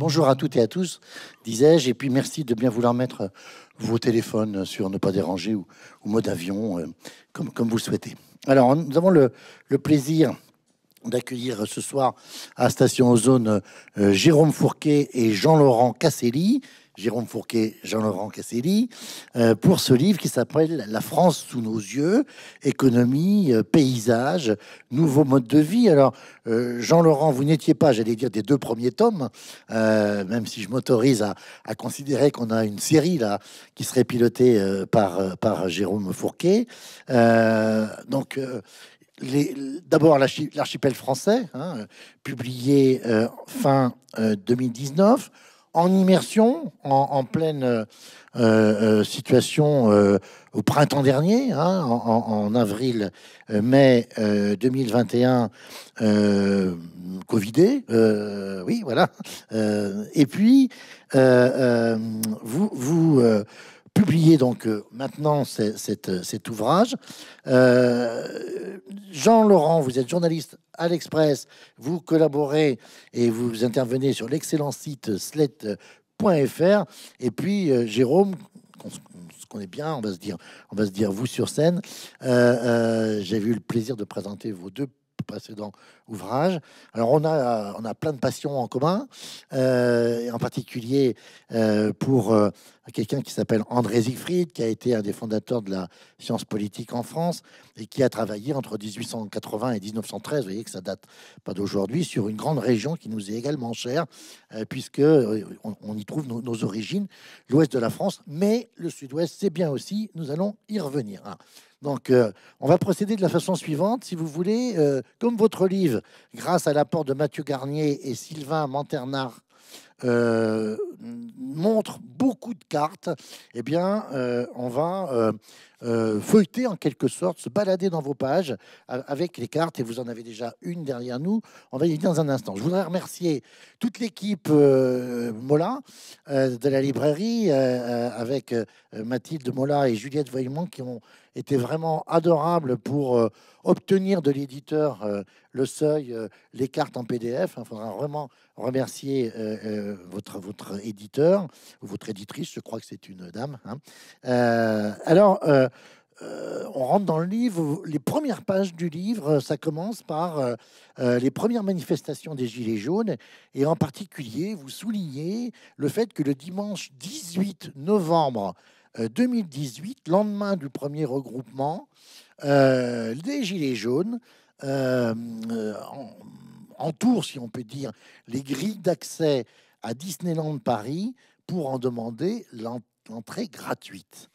Bonjour à toutes et à tous, disais-je, et puis merci de bien vouloir mettre vos téléphones sur ne pas déranger ou, mode avion, euh, comme, vous le souhaitez. Alors, nous avons le, le plaisir d'accueillir ce soir à Station Ozone euh, Jérôme Fourquet et Jean-Laurent Casselli. Jérôme Fourquet, Jean-Laurent Casselli, euh, pour ce livre qui s'appelle La France sous nos yeux, économie, euh, paysage, nouveau mode de vie. Alors, Jean-Laurent, vous n'étiez pas, j'allais dire, des deux premiers tomes, même si je m'autorise à, à, considérer qu'on a une série là qui serait pilotée par, par Jérôme Fourquet. donc, d'abord l'archipel français, hein, publié euh, fin 2019, euh, en immersion, en, pleine euh, situation au printemps dernier, hein, en, avril-mai 2021, Covidé, oui, voilà. et puis, vous publié donc euh, maintenant euh, cet, ouvrage. Euh, Jean-Laurent, vous êtes journaliste à l'Express, vous collaborez et vous intervenez sur l'excellent site slate.fr. Et puis Jérôme, Jérôme, qu'on est bien, on va se dire, on va se dire vous sur scène. J'ai eu le plaisir de présenter vos deux précédent ouvrage. Alors on a, on a plein de passions en commun, euh, en particulier euh, pour euh, quelqu'un qui s'appelle André Siegfried, qui a été un des fondateurs de la science politique en France et qui a travaillé entre 1880 et 1913, vous voyez que ça date pas d'aujourd'hui, sur une grande région qui nous est également chère, puisque on, y trouve nos, origines, l'ouest de la France, mais le sud-ouest, c'est bien aussi, nous allons y revenir. Ah, donc, euh, on va procéder de la façon suivante. Si vous voulez, euh, comme votre livre, grâce à l'apport de Mathieu Garnier et Sylvain Manternard, euh, montre beaucoup de cartes, eh bien, on va euh, feuilleter en quelque sorte, se balader dans vos pages avec les cartes, et vous en avez déjà une derrière nous. On va y venir dans un instant. Je voudrais remercier toute l'équipe euh, Mola euh, de la librairie, avec Mathilde Mola et Juliette Voyemont qui ont été vraiment adorables pour obtenir de l'éditeur le seuil, les cartes en PDF. Il faudra vraiment remercier votre, votre éditeur ou votre éditrice, je crois que c'est une dame. Hein. alors, euh, on rentre dans le livre, les premières pages du livre, euh, ça commence par euh, les premières manifestations des Gilets jaunes, et en particulier, vous soulignez le fait que le dimanche 18 novembre 2018, lendemain du premier regroupement, les Gilets jaunes entourent, si on peut dire, les grilles d'accès à Disneyland Paris pour en demander l'entrée gratuite.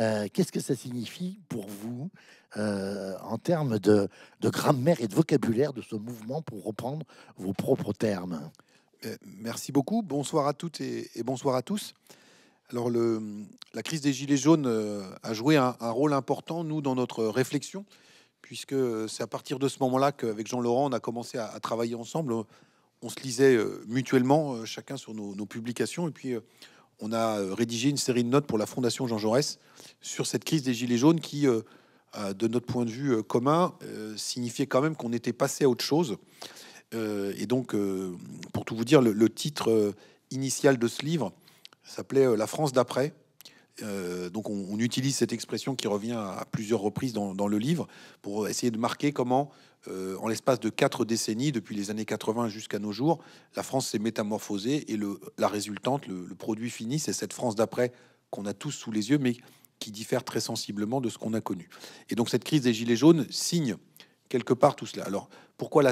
Euh, qu'est-ce que ça signifie pour vous euh, en termes de, grammaire et de vocabulaire de ce mouvement, pour reprendre vos propres termes euh, Merci beaucoup. Bonsoir à toutes et, bonsoir à tous. Alors, le, la crise des Gilets jaunes a joué un, rôle important, nous, dans notre réflexion, puisque c'est à partir de ce moment-là qu'avec Jean-Laurent, on a commencé à, travailler ensemble. On se lisait mutuellement, chacun sur nos, nos publications, et puis on a euh, rédigé une série de notes pour la Fondation Jean Jaurès sur cette crise des Gilets jaunes qui, euh, de notre point de vue euh, commun, signifiait quand même qu'on était passé à autre chose. et donc, pour tout vous dire, le, titre initial de ce livre s'appelait La France d'après. donc, on, utilise cette expression qui revient à plusieurs reprises dans, le livre pour essayer de marquer comment euh, en l'espace de quatre décennies, depuis les années 80 jusqu'à nos jours, la France s'est métamorphosée et la résultante, le, produit fini, c'est cette France d'après qu'on a tous sous les yeux, mais qui diffère très sensiblement de ce qu'on a connu. Et donc cette crise des Gilets jaunes signe quelque part tout cela. Alors pourquoi,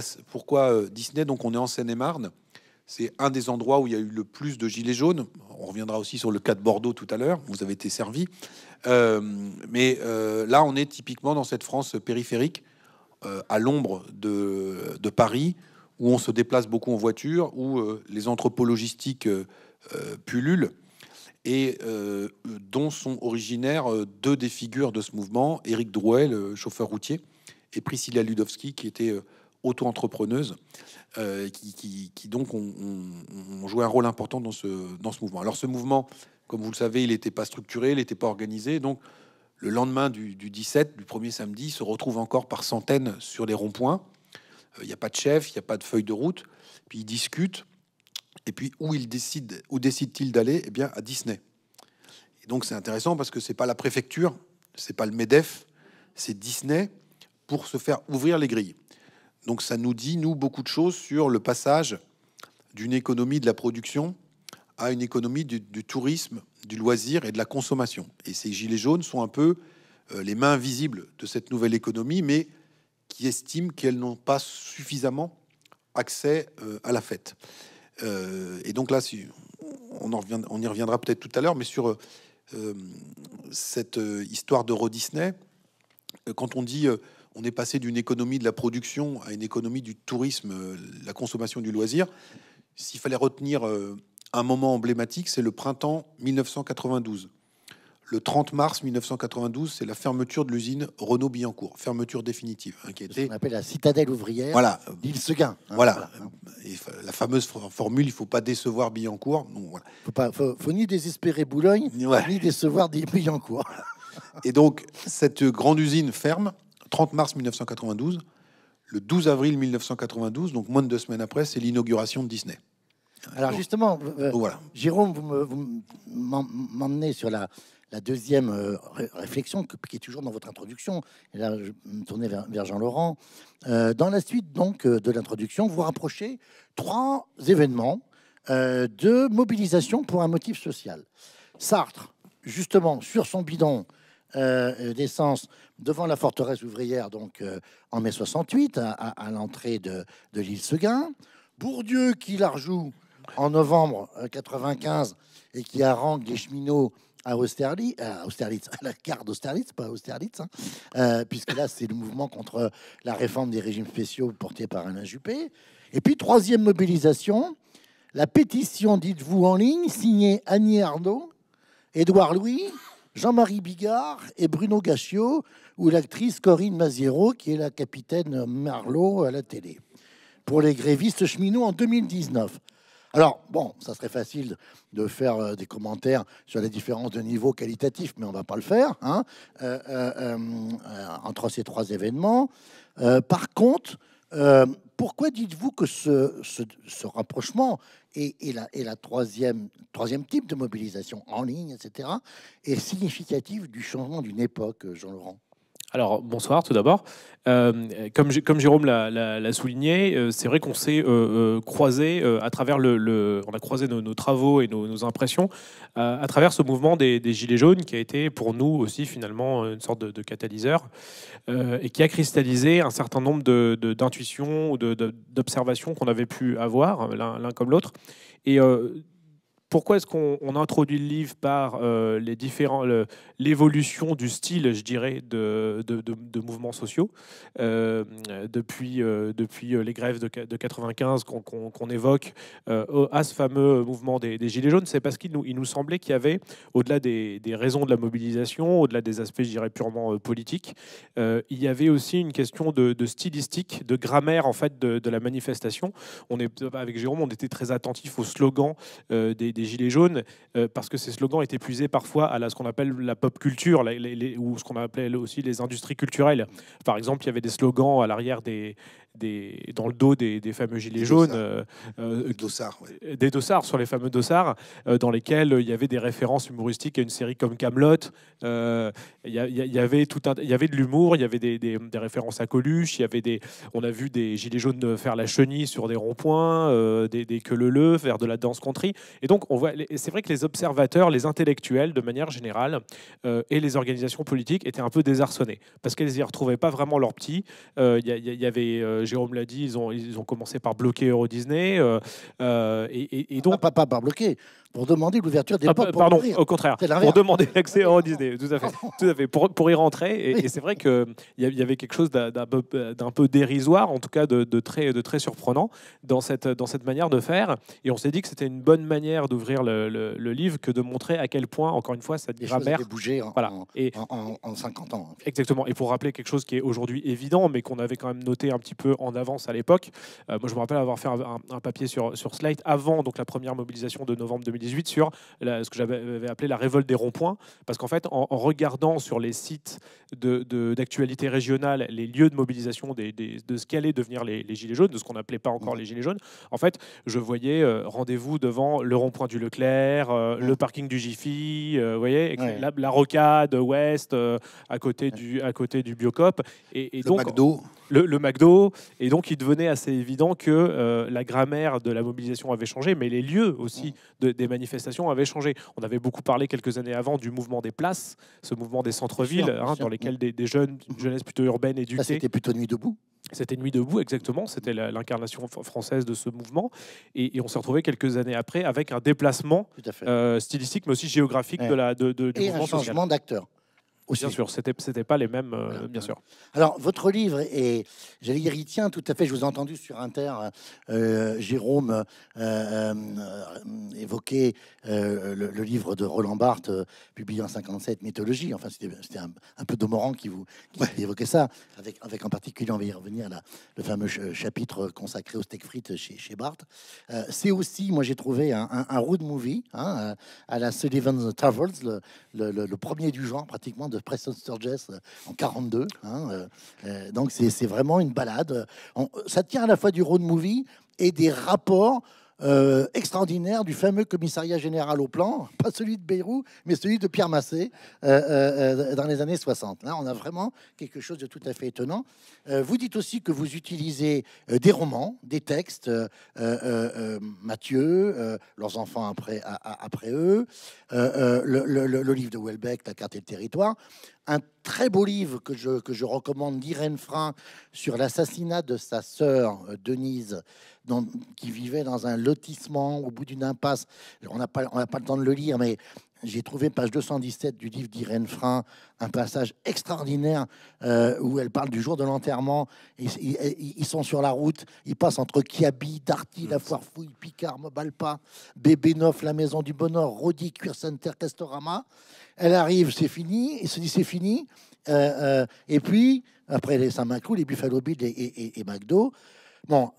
euh, Disney Donc on est en Seine-et-Marne. C'est un des endroits où il y a eu le plus de gilets jaunes. On reviendra aussi sur le cas de Bordeaux tout à l'heure. Vous avez été servi. Euh, mais là, on est typiquement dans cette France périphérique euh, à l'ombre de, Paris, où on se déplace beaucoup en voiture, où euh, les entrepôts logistiques euh, pullulent et dont sont originaires deux des figures de ce mouvement, Éric Drouet, le chauffeur routier, et Priscilla Ludovsky, qui était auto-entrepreneuse, qui, donc ont, joué un rôle important dans ce, dans ce mouvement. Alors ce mouvement, comme vous le savez, il n'était pas structuré, il n'était pas organisé, donc le lendemain du, 17, du premier samedi, se retrouvent encore par centaines sur les ronds-points. Euh, il n'y a pas de chef, il n'y a pas de feuille de route. Puis ils discutent. Et puis où ils décident, où décident-ils d'aller Eh bien, à Disney. donc c'est intéressant parce que c'est pas la préfecture, c'est pas le Medef, c'est Disney pour se faire ouvrir les grilles. Donc ça nous dit nous beaucoup de choses sur le passage d'une économie de la production à une économie du, du tourisme du loisir et de la consommation. Et ces gilets jaunes sont un peu euh, les mains visibles de cette nouvelle économie, mais qui estiment qu'elles n'ont pas suffisamment accès euh, à la fête. Euh, et donc là, si, on, on y reviendra peut-être tout à l'heure, mais sur cette histoire d'Euro Disney, quand on dit on est passé d'une économie de la production à une économie du tourisme, la consommation du loisir, s'il fallait retenir un moment emblématique, c'est le printemps 1992. Le 30 mars 1992, c'est la fermeture de l'usine Renault-Billancourt, fermeture définitive. Hein, On appelle la citadelle ouvrière voilà. d'Île Seguin. Hein, voilà. la fameuse formule, il ne faut pas décevoir Billancourt. Il ne faut, ni désespérer Boulogne, ni décevoir Billancourt. Et donc, cette grande usine ferme, 30 mars 1992. Le 12 avril 1992, donc moins de deux semaines après, c'est l'inauguration de Disney. Alors justement, euh, euh, voilà. Jérôme, vous m'emmenez sur la, deuxième euh, réflexion qui est toujours dans votre introduction. Et là, je me tournais vers, Jean-Laurent. dans la suite donc de l'introduction, vous rapprochez trois événements de mobilisation pour un motif social. Sartre, justement, sur son bidon, d'essence devant la forteresse ouvrière, donc en mai 68, à, l'entrée de, de l'île Seguin. Bourdieu qui la en novembre 1995 euh, et qui harangue les cheminots à Austerlitz, euh, à Austerlitz, la gare d'Austerlitz, pas Austerlitz, hein, euh, puisque là c'est le mouvement contre la réforme des régimes spéciaux porté par Alain Juppé. Et puis troisième mobilisation, la pétition, dites-vous en ligne, signée Annie Arnaud, Édouard Louis, Jean-Marie Bigard et Bruno Gascio ou l'actrice Corinne Maziero, qui est la capitaine Marlot à la télé, pour les grévistes cheminots en 2019. Alors, bon, ça serait facile de faire euh, des commentaires sur les différences de niveau qualitatif, mais on va pas le faire hein. euh, euh, entre ces trois événements. par contre, pourquoi dites-vous que ce, rapprochement et est, la, la, troisième, troisième type de mobilisation en ligne, etc., est significatif du changement d'une époque, Jean-Laurent alors, bonsoir tout d'abord. Euh, comme, Jérôme l'a souligné, euh, c'est vrai qu'on s'est euh, croisé à travers le, on a croisé nos, travaux et nos, impressions à travers ce mouvement des, gilets jaunes qui a été pour nous aussi finalement une sorte de, catalyseur et qui a cristallisé un certain nombre d'intuitions de, ou d'observations qu'on avait pu avoir l'un comme l'autre et pourquoi est-ce qu'on introduit le livre par euh, les différents l'évolution du style, je dirais, de, mouvements sociaux euh, depuis, euh, depuis les grèves de, 95 qu'on évoque à ce fameux mouvement des, gilets jaunes, c'est parce qu'il nous, il nous semblait qu'il y avait, au-delà des, raisons de la mobilisation, au-delà des aspects, je dirais, purement politiques, il y avait aussi une question de, stylistique, de grammaire en fait de, la manifestation. On est avec Jérôme, on était très attentif aux slogans des des Gilets jaunes, euh, parce que ces slogans étaient puisés parfois à la, ce qu'on appelle la pop culture, ou ce qu'on appelait aussi les industries culturelles. Par exemple, il y avait des slogans à l'arrière des, des, dans le dos des, fameux gilets jaunes, dossards, des dossards sur les fameux dossards, dans lesquels il y avait des références humoristiques à une série comme Camelot. il, y, avait tout un, il y avait de l'humour, il y avait des, références à Coluche, il y avait des, on a vu des gilets jaunes faire la chenille sur des ronds-points, des, que le le faire de la danse country. Et donc on voit, c'est vrai que les observateurs, les intellectuels de manière générale et les organisations politiques étaient un peu désarçonnés parce qu'elles n'y retrouvaient pas vraiment leur petit. Il y, avait Jérôme l'a dit, ils ont, commencé par bloquer Euro Disney. Euh, euh, et, donc... Ah, pas, pas, par bloquer, pour demander l'ouverture des ah, portes. Bah, pardon, au contraire, pour demander l'accès en Disney. Tout à fait, tout à fait. Pour, pour y rentrer. Et, c'est vrai qu'il y avait quelque chose d'un peu, peu, dérisoire, en tout cas de, très, de très surprenant dans cette, dans cette manière de faire. Et on s'est dit que c'était une bonne manière d'ouvrir le, livre que de montrer à quel point, encore une fois, ça Les grammaire. bougé en, voilà. et, en, en, en 50 ans. Exactement. Et pour rappeler quelque chose qui est aujourd'hui évident, mais qu'on avait quand même noté un petit peu en avance à l'époque. Euh, moi, je me rappelle avoir fait un, papier sur, sur Slide avant donc la première mobilisation de novembre 2019 sur ce que j'avais appelé la révolte des ronds-points, parce qu'en fait, en, regardant sur les sites d'actualité de, régionale les lieux de mobilisation de ce qu'allaient devenir les, Gilets jaunes, de ce qu'on n'appelait pas encore mm. les Gilets jaunes, en fait, je voyais euh, rendez-vous devant le rond-point du Leclerc, euh, mm. le parking du Jiffy, euh, vous voyez, la, rocade ouest à, côté du, à côté du Biocop. Et, donc le, McDo. Et donc, il devenait assez évident que euh, la grammaire de la mobilisation avait changé, mais les lieux aussi des manifestations avaient changé. On avait beaucoup parlé quelques années avant du mouvement des places, ce mouvement des centres-villes, hein, dans lesquels mm. des, jeunes, une jeunesse plutôt urbaine, éduquée. C'était plutôt nuit debout. C'était Nuit debout, exactement. C'était l'incarnation française de ce mouvement. Et, on s'est retrouvé quelques années après avec un déplacement euh, stylistique, mais aussi géographique de la, de, et changement d'acteur. Bien sûr, c'était c'était pas les mêmes, euh, bien sûr. Alors votre livre est, j'allais dire, il tient tout à fait. Je vous ai entendu sur Inter, euh, Jérôme euh, évoquer le, livre de Roland Barthes, publié en 57, Mythologie. Enfin, c'était un, un, peu domorant qui vous évoquait ça, avec avec en particulier, on va y revenir là, le fameux chapitre consacré aux steak frites chez, chez Barthes. C'est aussi, moi j'ai trouvé un, road movie hein, à la Sullivan's Travels, le, le, premier du genre pratiquement de de Preston Sturges en 42. Hein, euh, euh, donc c'est vraiment une balade. ça tient à la fois du road movie et des rapports euh, extraordinaire du fameux commissariat général au plan, pas celui de Beyrouth, mais celui de Pierre Massé euh, euh, dans les années 60. Là, on a vraiment quelque chose de tout à fait étonnant. vous dites aussi que vous utilisez des romans, des textes, Mathieu, leurs enfants après, eux, le, livre de Welbeck, La carte et le territoire, un très beau livre que je, que je recommande d'Irène Frein sur l'assassinat de sa sœur euh, Denise, dont, qui vivait dans un lotissement au bout d'une impasse. On n'a pas, pas le temps de le lire, mais j'ai trouvé, page 217 du livre d'Irène Frein, un passage extraordinaire euh, où elle parle du jour de l'enterrement. Ils, sont sur la route, ils passent entre Kiabi, Darty, La Foire Picard, Mobalpa, Neuf, La Maison du Bonheur, Rodi, Cuir Center, Castorama. Elle arrive, c'est fini. Il se dit, c'est fini. Euh, euh, et puis, après les Saint-Macou, les Buffalo Bill et, et, McDo. Bon,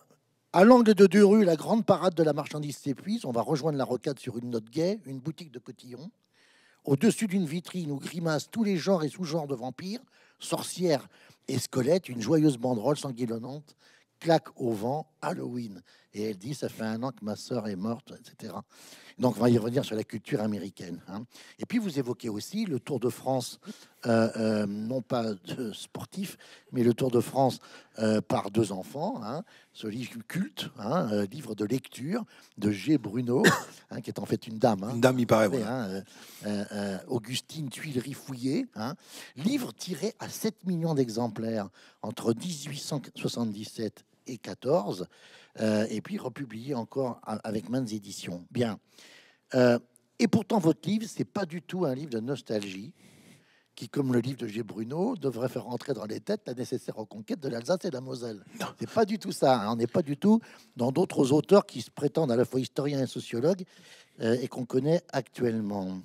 à l'angle de deux rues, la grande parade de la marchandise s'épuise. On va rejoindre la rocade sur une note gaie, une boutique de cotillons. Au-dessus d'une vitrine où grimacent tous les genres et sous-genres de vampires, sorcières et squelettes, une joyeuse banderole sanguillonnante claque au vent Halloween. Et elle dit Ça fait un an que ma sœur est morte, etc. Donc, on va y revenir sur la culture américaine. Hein. Et puis, vous évoquez aussi le Tour de France, euh, euh, non pas de sportif, mais le Tour de France euh, par deux enfants, hein. ce livre culte, hein, livre de lecture de G. Bruno, qui est en fait une dame. une dame, il paraît. Augustine Tuileries Fouillé, livre tiré à 7 millions d'exemplaires entre 1877 et 14. Euh, et puis republié encore avec maintes éditions. Bien. Euh, et pourtant, votre livre, c'est pas du tout un livre de nostalgie qui, comme le livre de G. Bruno, devrait faire rentrer dans les têtes la nécessaire reconquête de l'Alsace et de la Moselle. n'est pas du tout ça. Hein. On n'est pas du tout dans d'autres auteurs qui se prétendent à la fois historiens et sociologues euh, et qu'on connaît actuellement.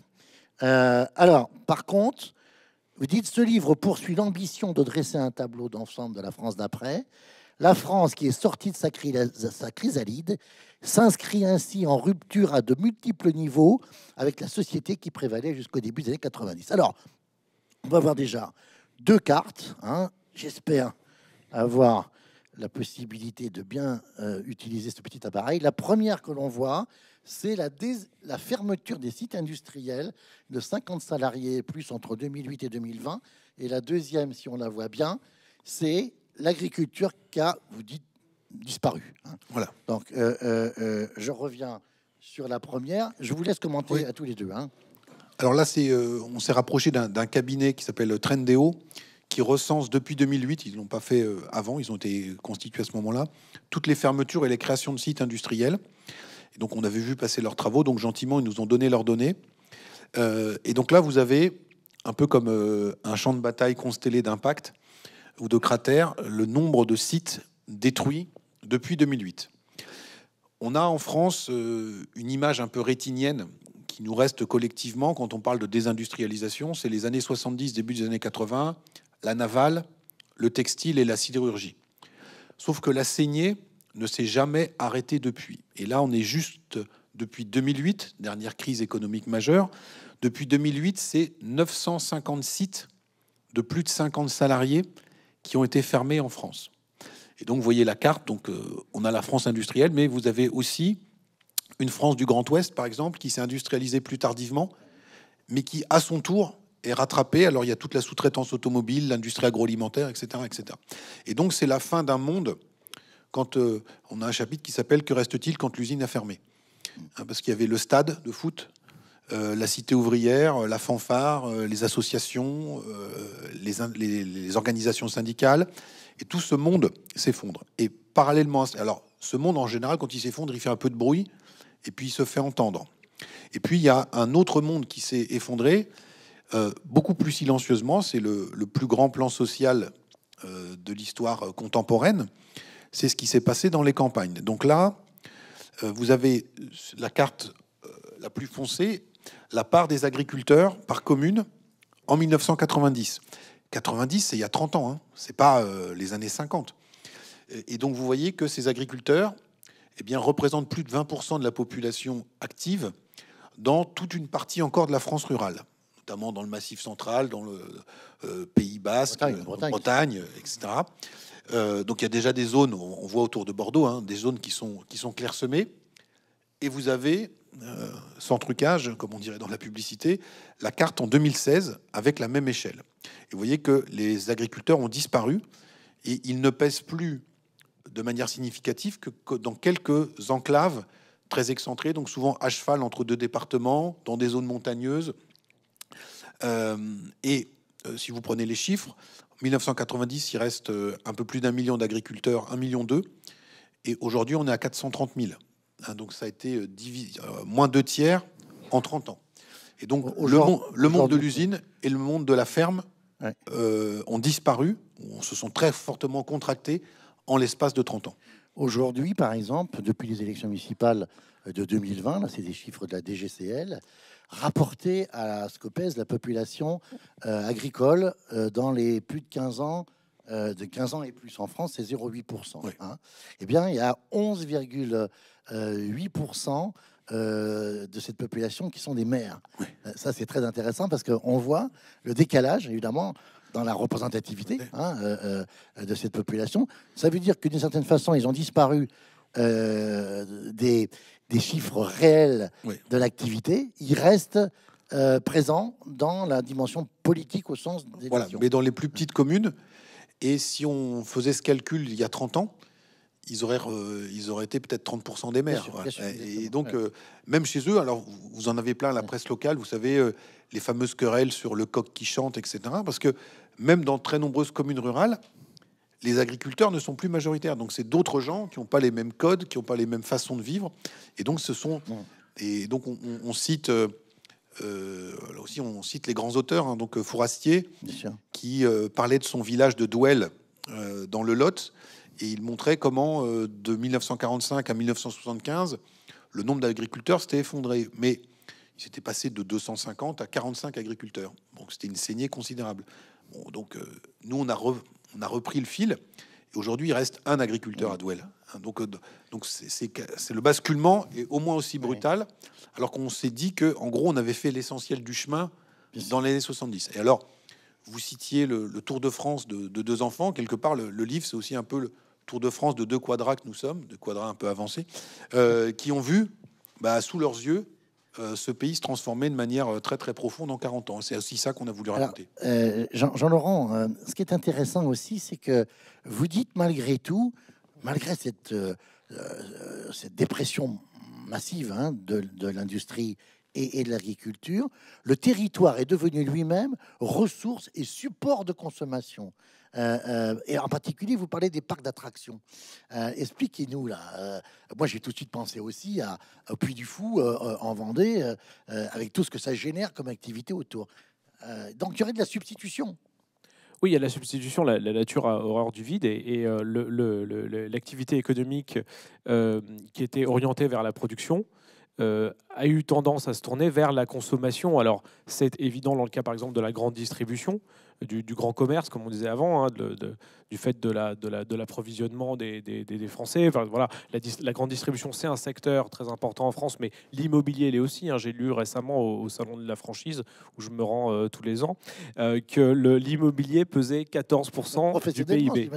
alors, par contre, vous dites ce livre poursuit l'ambition de dresser un tableau d'ensemble de la France d'après, la France, qui est sortie de sa, sa chrysalide, s'inscrit ainsi en rupture à de multiples niveaux avec la société qui prévalait jusqu'au début des années 90. Alors, on va voir déjà deux cartes. Hein. J'espère avoir la possibilité de bien euh, utiliser ce petit appareil. La première que l'on voit, c'est la, la, fermeture des sites industriels de 50 salariés plus entre 2008 et 2020. Et la deuxième, si on la voit bien, c'est l'agriculture qui a, vous dites, disparu. Hein. Voilà. Donc, euh, euh, euh, je reviens sur la première. Je vous laisse commenter à tous les deux. Hein. Alors là, on s'est rapproché d'un cabinet qui s'appelle Trendéo, qui recense depuis 2008, ils ne l'ont pas fait avant, ils ont été constitués à ce moment-là, toutes les fermetures et les créations de sites industriels. donc, on avait vu passer leurs travaux, donc gentiment, ils nous ont donné leurs données. et donc là, vous avez, un peu comme un champ de bataille constellé d'impact, ou de cratères le nombre de sites détruits depuis 2008. On a en France euh, une image un peu rétinienne qui nous reste collectivement quand on parle de désindustrialisation, c'est les années 70, début des années 80, la navale, le textile et la sidérurgie. Sauf que la saignée ne s'est jamais arrêtée depuis. Et là, on est juste depuis 2008, dernière crise économique majeure. Depuis 2008, c'est 950 sites de plus de 50 salariés qui ont été fermés en France. Et donc, vous voyez la carte. Donc, euh, on a la France industrielle, mais vous avez aussi une France du Grand Ouest, par exemple, qui s'est industrialisée plus tardivement, mais qui, à son tour, est rattrapée. Alors, il y a toute la sous-traitance automobile, l'industrie agroalimentaire, etc., etc. Et donc, c'est la fin d'un monde quand euh, on a un chapitre qui s'appelle Que reste-t-il quand l'usine a fermé hein, Parce qu'il y avait le stade de foot, euh, la cité ouvrière, euh, la fanfare, euh, les associations, les, organisations syndicales, et tout ce monde s'effondre. Et parallèlement, alors ce monde en général, quand il s'effondre, il fait un peu de bruit, et puis il se fait entendre. Et puis il y a un autre monde qui s'est effondré, beaucoup plus silencieusement, c'est le, plus grand plan social de l'histoire contemporaine, c'est ce qui s'est passé dans les campagnes. Donc là, vous avez la carte la plus foncée, la part des agriculteurs par commune en 1990. 90, c'est il y a 30 ans, hein, c'est pas euh, les années 50. Et donc vous voyez que ces agriculteurs eh bien, représentent plus de 20% de la population active dans toute une partie encore de la France rurale, notamment dans le Massif central, dans le euh, Pays basque, Bretagne, euh, Bretagne. etc. donc il y a déjà des zones, on voit autour de Bordeaux, hein, des zones qui sont, qui sont clairsemées, et vous avez euh, sans trucage, comme on dirait dans la publicité, la carte en 2016 avec la même échelle. Et vous voyez que les agriculteurs ont disparu et ils ne pèsent plus de manière significative que dans quelques enclaves très excentrées, donc souvent à cheval entre deux départements, dans des zones montagneuses. Euh, et euh, si vous prenez les chiffres, en 1990, il reste un peu plus d'un million d'agriculteurs, un million deux, et aujourd'hui on est à 430 000. Hein, donc ça a été euh, euh, moins deux tiers en 30 ans. Et donc le, monde, de l'usine et le monde de la ferme euh, ont disparu, on se sont très fortement contractés en l'espace de 30 ans. Aujourd'hui, par exemple, depuis les élections municipales de 2020, là c'est des chiffres de la DGCL, rapportés à ce que la population agricole dans les plus de 15 ans de 15 ans et plus en France, c'est 0,8%. Hein. Eh bien, il y a 11,8 8% euh, euh, de cette population qui sont des maires. Euh, ça, c'est très intéressant parce qu'on voit le décalage, évidemment, dans la représentativité hein, de cette population. Ça veut dire que d'une certaine façon, ils ont disparu des, chiffres réels de l'activité. Ils restent présents dans la dimension politique au sens des. Voilà, mais dans les plus petites communes. Et si on faisait ce calcul il y a 30 ans, ils auraient, ils été peut-être 30% des maires. et donc, euh, même chez eux, alors vous en avez plein à la presse locale, vous savez, euh, les fameuses querelles sur le coq qui chante, etc. Parce que même dans très nombreuses communes rurales, les agriculteurs ne sont plus majoritaires. Donc, c'est d'autres gens qui n'ont pas les mêmes codes, qui n'ont pas les mêmes façons de vivre. Et donc, ce sont. Et donc, on, cite. Euh, aussi, on cite les grands auteurs, hein, donc Fourastier, qui parlait de son village de Douel dans le Lot, et il montrait comment, euh, de 1945 à 1975, le nombre d'agriculteurs s'était effondré. Mais il s'était passé de 250 à 45 agriculteurs. Donc c'était une saignée considérable. donc euh, nous, on a, on a repris le fil. Et aujourd'hui, il reste un agriculteur à Douelle hein, donc euh, donc c'est le basculement est au moins aussi brutal. Alors qu'on s'est dit que en gros, on avait fait l'essentiel du chemin dans les années 70. Et alors, vous citiez le, Tour de France de, deux enfants. Quelque part, le, livre, c'est aussi un peu le Tour de France de deux quadras que nous sommes, de quadras un peu avancés, euh, qui ont vu, bah, sous leurs yeux, euh, ce pays se transformer de manière euh, très très profonde en 40 ans. C'est aussi ça qu'on a voulu raconter. Jean-Laurent, ce qui est intéressant aussi, c'est que vous dites malgré tout, malgré cette, cette dépression massive hein, de, de l'industrie et, de l'agriculture, le territoire est devenu lui-même ressource et support de consommation. Euh, euh, et en particulier, vous parlez des parcs d'attraction. Euh, expliquez-nous là. moi, j'ai tout de suite pensé aussi à, Puy du Fou en Vendée, avec tout ce que ça génère comme activité autour. donc, il y aurait de la substitution. Oui, il y a la substitution, la, nature a horreur du vide et, et l'activité économique qui était orientée vers la production euh, a eu tendance à se tourner vers la consommation. Alors, c'est évident dans le cas, par exemple, de la grande distribution, du, grand commerce, comme on disait avant, hein, de, du fait de l'approvisionnement la, de des, des, Français. Enfin, voilà, la, grande distribution, c'est un secteur très important en France, mais l'immobilier l'est aussi. Hein. J'ai lu récemment au, Salon de la franchise, où je me rends euh, tous les ans, euh, que l'immobilier pesait 14% du PIB.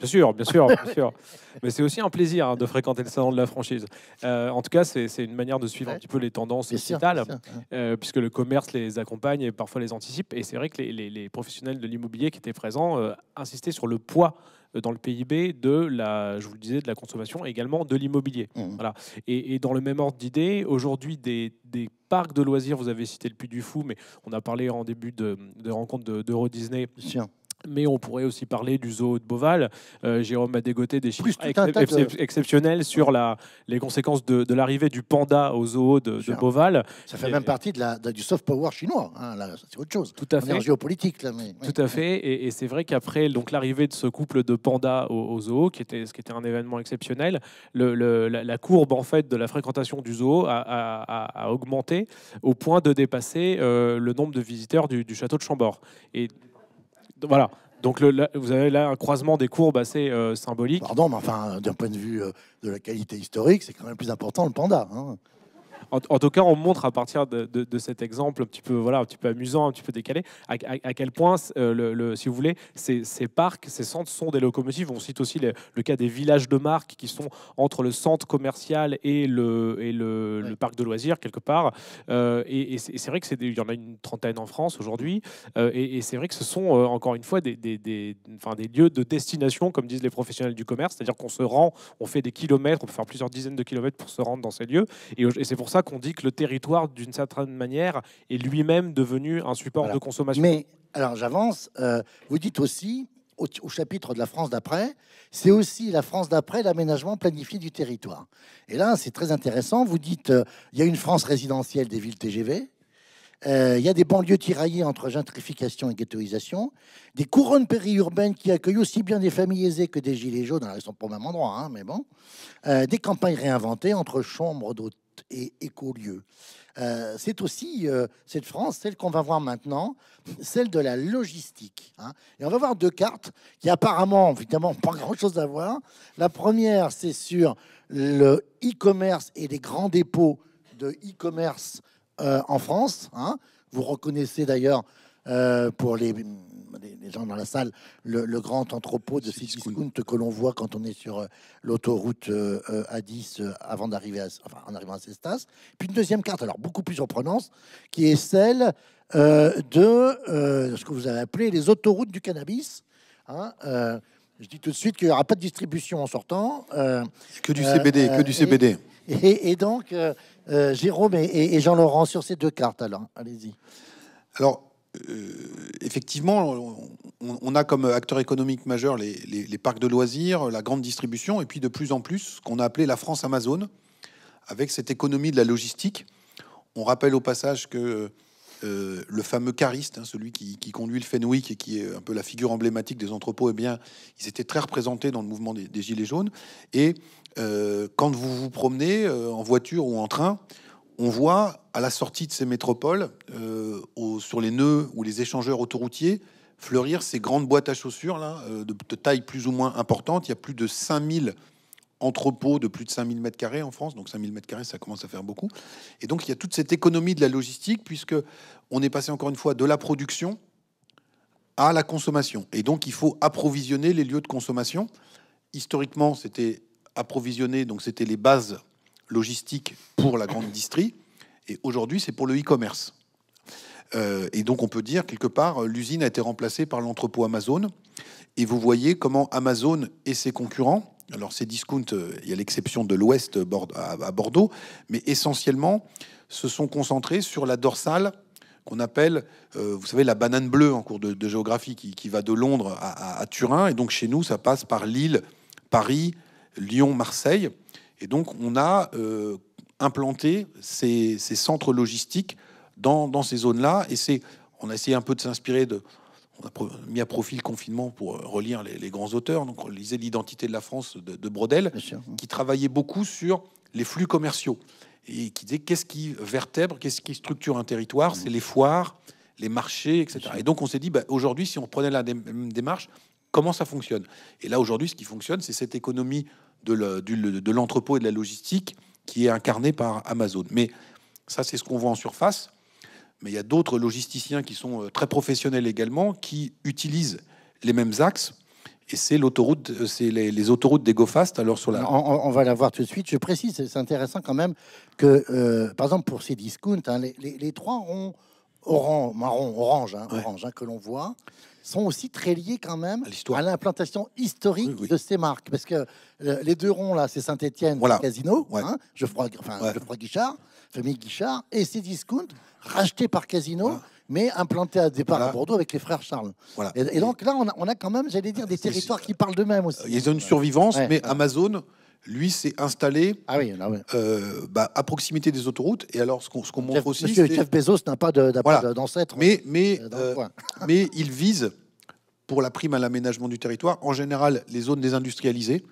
Bien sûr, bien sûr, bien sûr. Mais c'est aussi un plaisir hein, de fréquenter le salon de la franchise. Euh, en tout cas, c'est une manière de suivre un petit peu les tendances sociétales, puisque le commerce les accompagne et parfois les anticipe. Et c'est vrai que les, les, les professionnels de l'immobilier qui était présent euh, insister sur le poids euh, dans le PIB de la, je vous le disais, de la consommation et également de l'immobilier. Mmh. Voilà. Et, dans le même ordre d'idée, aujourd'hui, des, des, parcs de loisirs, vous avez cité le Puy du Fou, mais on a parlé en début de, de rencontre de Disney. Tiens mais on pourrait aussi parler du zoo de Beauval. Euh, Jérôme a dégoté des chiffres exceptionnels sur la, les conséquences de, l'arrivée du panda au zoo de, de Beauval. Ça fait même partie de la, du soft power chinois. Hein, c'est autre chose. Tout à fait. géopolitique. Là, mais, tout à fait. Et, c'est vrai qu'après l'arrivée de ce couple de pandas au, zoo, qui était, ce qui était un événement exceptionnel, le, la, courbe en fait, de la fréquentation du zoo a, augmenté au point de dépasser euh, le nombre de visiteurs du, du château de Chambord. Et voilà. Donc vous avez là un croisement des courbes assez euh, symbolique. Pardon, mais enfin, d'un point de vue euh, de la qualité historique, c'est quand même plus important le panda. Hein en, tout cas, on montre à partir de, cet exemple un petit peu, voilà, un petit peu amusant, un petit peu décalé, à, quel point, euh, le, si vous voulez, ces, parcs, ces centres sont des locomotives. On cite aussi le cas des villages de marques qui sont entre le centre commercial et le, et le, parc de loisirs, quelque part. Euh, et, c'est vrai qu'il y en a une trentaine en France aujourd'hui. Euh, et, c'est vrai que ce sont, encore une fois, des, des, lieux de destination, comme disent les professionnels du commerce. C'est-à-dire qu'on se rend, on fait des kilomètres, on peut faire plusieurs dizaines de kilomètres pour se rendre dans ces lieux. et c'est pour ça qu'on dit que le territoire, d'une certaine manière, est lui-même devenu un support de consommation. Mais alors j'avance. Euh, vous dites aussi, au, chapitre de la France d'après, c'est aussi la France d'après, l'aménagement planifié du territoire. Et là, c'est très intéressant. Vous dites, euh, il y a une France résidentielle des villes TGV. Euh, il y a des banlieues tiraillées entre gentrification et ghettoisation, des couronnes périurbaines qui accueillent aussi bien des familles aisées que des gilets jaunes, elles ils sont pas au même endroit, hein, mais bon, des campagnes réinventées entre chambres d'hôtes et écolieux. Euh, c'est aussi euh, cette France, celle qu'on va voir maintenant, celle de la logistique. Hein. Et on va voir deux cartes qui apparemment, évidemment, pas grand-chose à voir. La première, c'est sur le e-commerce et les grands dépôts de e-commerce euh, en France. Hein. Vous reconnaissez d'ailleurs euh, pour les des gens dans la salle, le, grand entrepôt de Sigismund que l'on voit quand on est sur euh, l'autoroute A10 euh, euh, avant d'arriver, enfin, en arrivant à Cestas. Puis une deuxième carte, alors beaucoup plus surprenante, qui est celle de ce que vous avez appelé les autoroutes du cannabis. Hein, je dis tout de suite qu'il n'y aura pas de distribution en sortant. que du CBD, que du CBD. Et, donc, Jérôme et, et Jean-Laurent, sur ces deux cartes, alors, allez-y. Alors, euh, effectivement, on, a comme acteur économique majeur les, parcs de loisirs, la grande distribution, et puis de plus en plus ce qu'on a appelé la France Amazon, avec cette économie de la logistique. On rappelle au passage que euh, le fameux cariste, hein, celui qui, conduit le Fenwick et qui est un peu la figure emblématique des entrepôts, eh bien, ils étaient très représentés dans le mouvement des, Gilets jaunes. Et euh, quand vous vous promenez en voiture ou en train, on voit à la sortie de ces métropoles, euh, sur les nœuds ou les échangeurs autoroutiers, fleurir ces grandes boîtes à chaussures euh, de, taille plus ou moins importante. Il y a plus de 5000 entrepôts de plus de 5000 mètres carrés en France, donc 5000 mètres carrés, ça commence à faire beaucoup. Et donc il y a toute cette économie de la logistique, puisque on est passé encore une fois de la production à la consommation. Et donc il faut approvisionner les lieux de consommation. Historiquement, c'était approvisionner, donc c'était les bases logistique pour la grande industrie et aujourd'hui c'est pour le e-commerce. Euh, et donc on peut dire quelque part, euh, l'usine a été remplacée par l'entrepôt Amazon, et vous voyez comment Amazon et ses concurrents, alors ces discounts, euh, il y a l'exception de l'Ouest à Bordeaux, mais essentiellement se sont concentrés sur la dorsale qu'on appelle, vous savez, la banane bleue en cours de, géographie, qui, va de Londres à, Turin. Et donc chez nous, ça passe par Lille, Paris, Lyon, Marseille. Et donc, on a euh, implanté ces, centres logistiques dans, ces zones-là. Et c'est, on a essayé un peu de s'inspirer de. On a mis à profit le confinement pour euh, relire les, grands auteurs. Donc, on lisait L'identité de la France de, Brodel, qui travaillait beaucoup sur les flux commerciaux et qui disait qu'est-ce qui vertèbre, qu'est-ce qui structure un territoire mmh. C'est les foires, les marchés, etc. Et donc, on s'est dit, bah, aujourd'hui, si on prenait la même démarche, comment ça fonctionne Et là, aujourd'hui, ce qui fonctionne, c'est cette économie de l'entrepôt et de la logistique qui est incarné par Amazon. Mais ça, c'est ce qu'on voit en surface. Mais il y a d'autres logisticiens qui sont euh, très professionnels également, qui utilisent les mêmes axes. Et c'est l'autoroute, euh, c'est les, autoroutes des GoFast. Alors sur la... on, va la voir tout de suite. Je précise, c'est intéressant quand même que, euh, par exemple, pour ces discounts, hein, les, trois ont orange, marron, orange, hein, orange hein, que l'on voit sont aussi très liés quand même à l'implantation historique de ces marques. Parce que euh, les deux ronds, là, c'est saint étienne voilà. Casino, je crois, hein, enfin, Geoffroy Guichard, famille Guichard, et ces discounts rachetés par Casino. mais implanté à départ à Bordeaux avec les frères Charles. Et, donc là, on a, quand même, j'allais dire, des territoires qui parlent d'eux-mêmes aussi. Il y a une survivance, mais Amazon lui s'est installé ah euh, bah, à proximité des autoroutes. Et alors, ce qu'on montre aussi. Monsieur Jeff Bezos n'a pas d'ancêtre. Hein, euh, euh, mais, il vise, pour la prime à l'aménagement du territoire, en général, les zones désindustrialisées.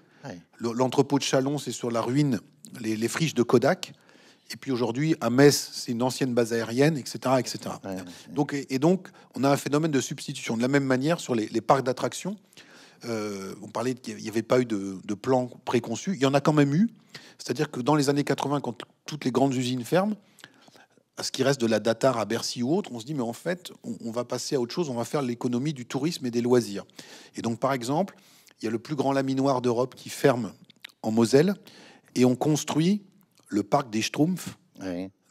L'entrepôt de Chalon, c'est sur la ruine, les, friches de Kodak. Et puis aujourd'hui, à Metz, c'est une ancienne base aérienne, etc. etc. Donc, et, donc, on a un phénomène de substitution. De la même manière, sur les parcs d'attractions, euh, on parlait qu'il n'y avait pas eu de, plan préconçu. Il y en a quand même eu. C'est-à-dire que dans les années 80, quand toutes les grandes usines ferment, à ce qui reste de la Datar à Bercy ou autre, on se dit, mais en fait, on, va passer à autre chose, on va faire l'économie du tourisme et des loisirs. Et donc, par exemple, il y a le plus grand laminoir d'Europe qui ferme en Moselle, et on construit le parc des Schtroumpfs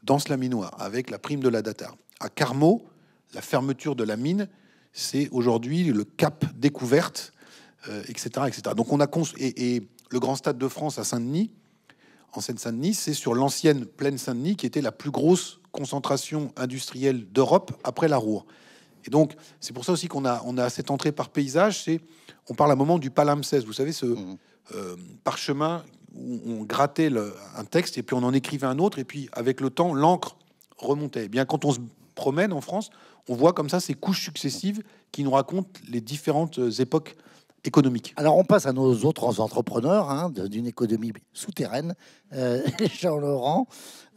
dans ce laminoir, avec la prime de la Datar. À Carmaux, la fermeture de la mine, c'est aujourd'hui le cap découverte etc., euh, etc. Donc on a et, le grand stade de France à Saint-Denis, en Seine-Saint-Denis, c'est sur l'ancienne plaine Saint-Denis qui était la plus grosse concentration industrielle d'Europe après la Roure. Et donc, c'est pour ça aussi qu'on a, on a cette entrée par paysage. C'est, on parle à un moment du palimpseste. Vous savez, ce mhm. euh, parchemin où on grattait un texte et puis on en écrivait un autre. Et puis, avec le temps, l'encre remontait. Eh bien, quand on se promène en France, on voit comme ça ces couches successives qui nous racontent les différentes euh, époques économique. Alors on passe à nos autres entrepreneurs hein, d'une économie souterraine, euh, Jean-Laurent.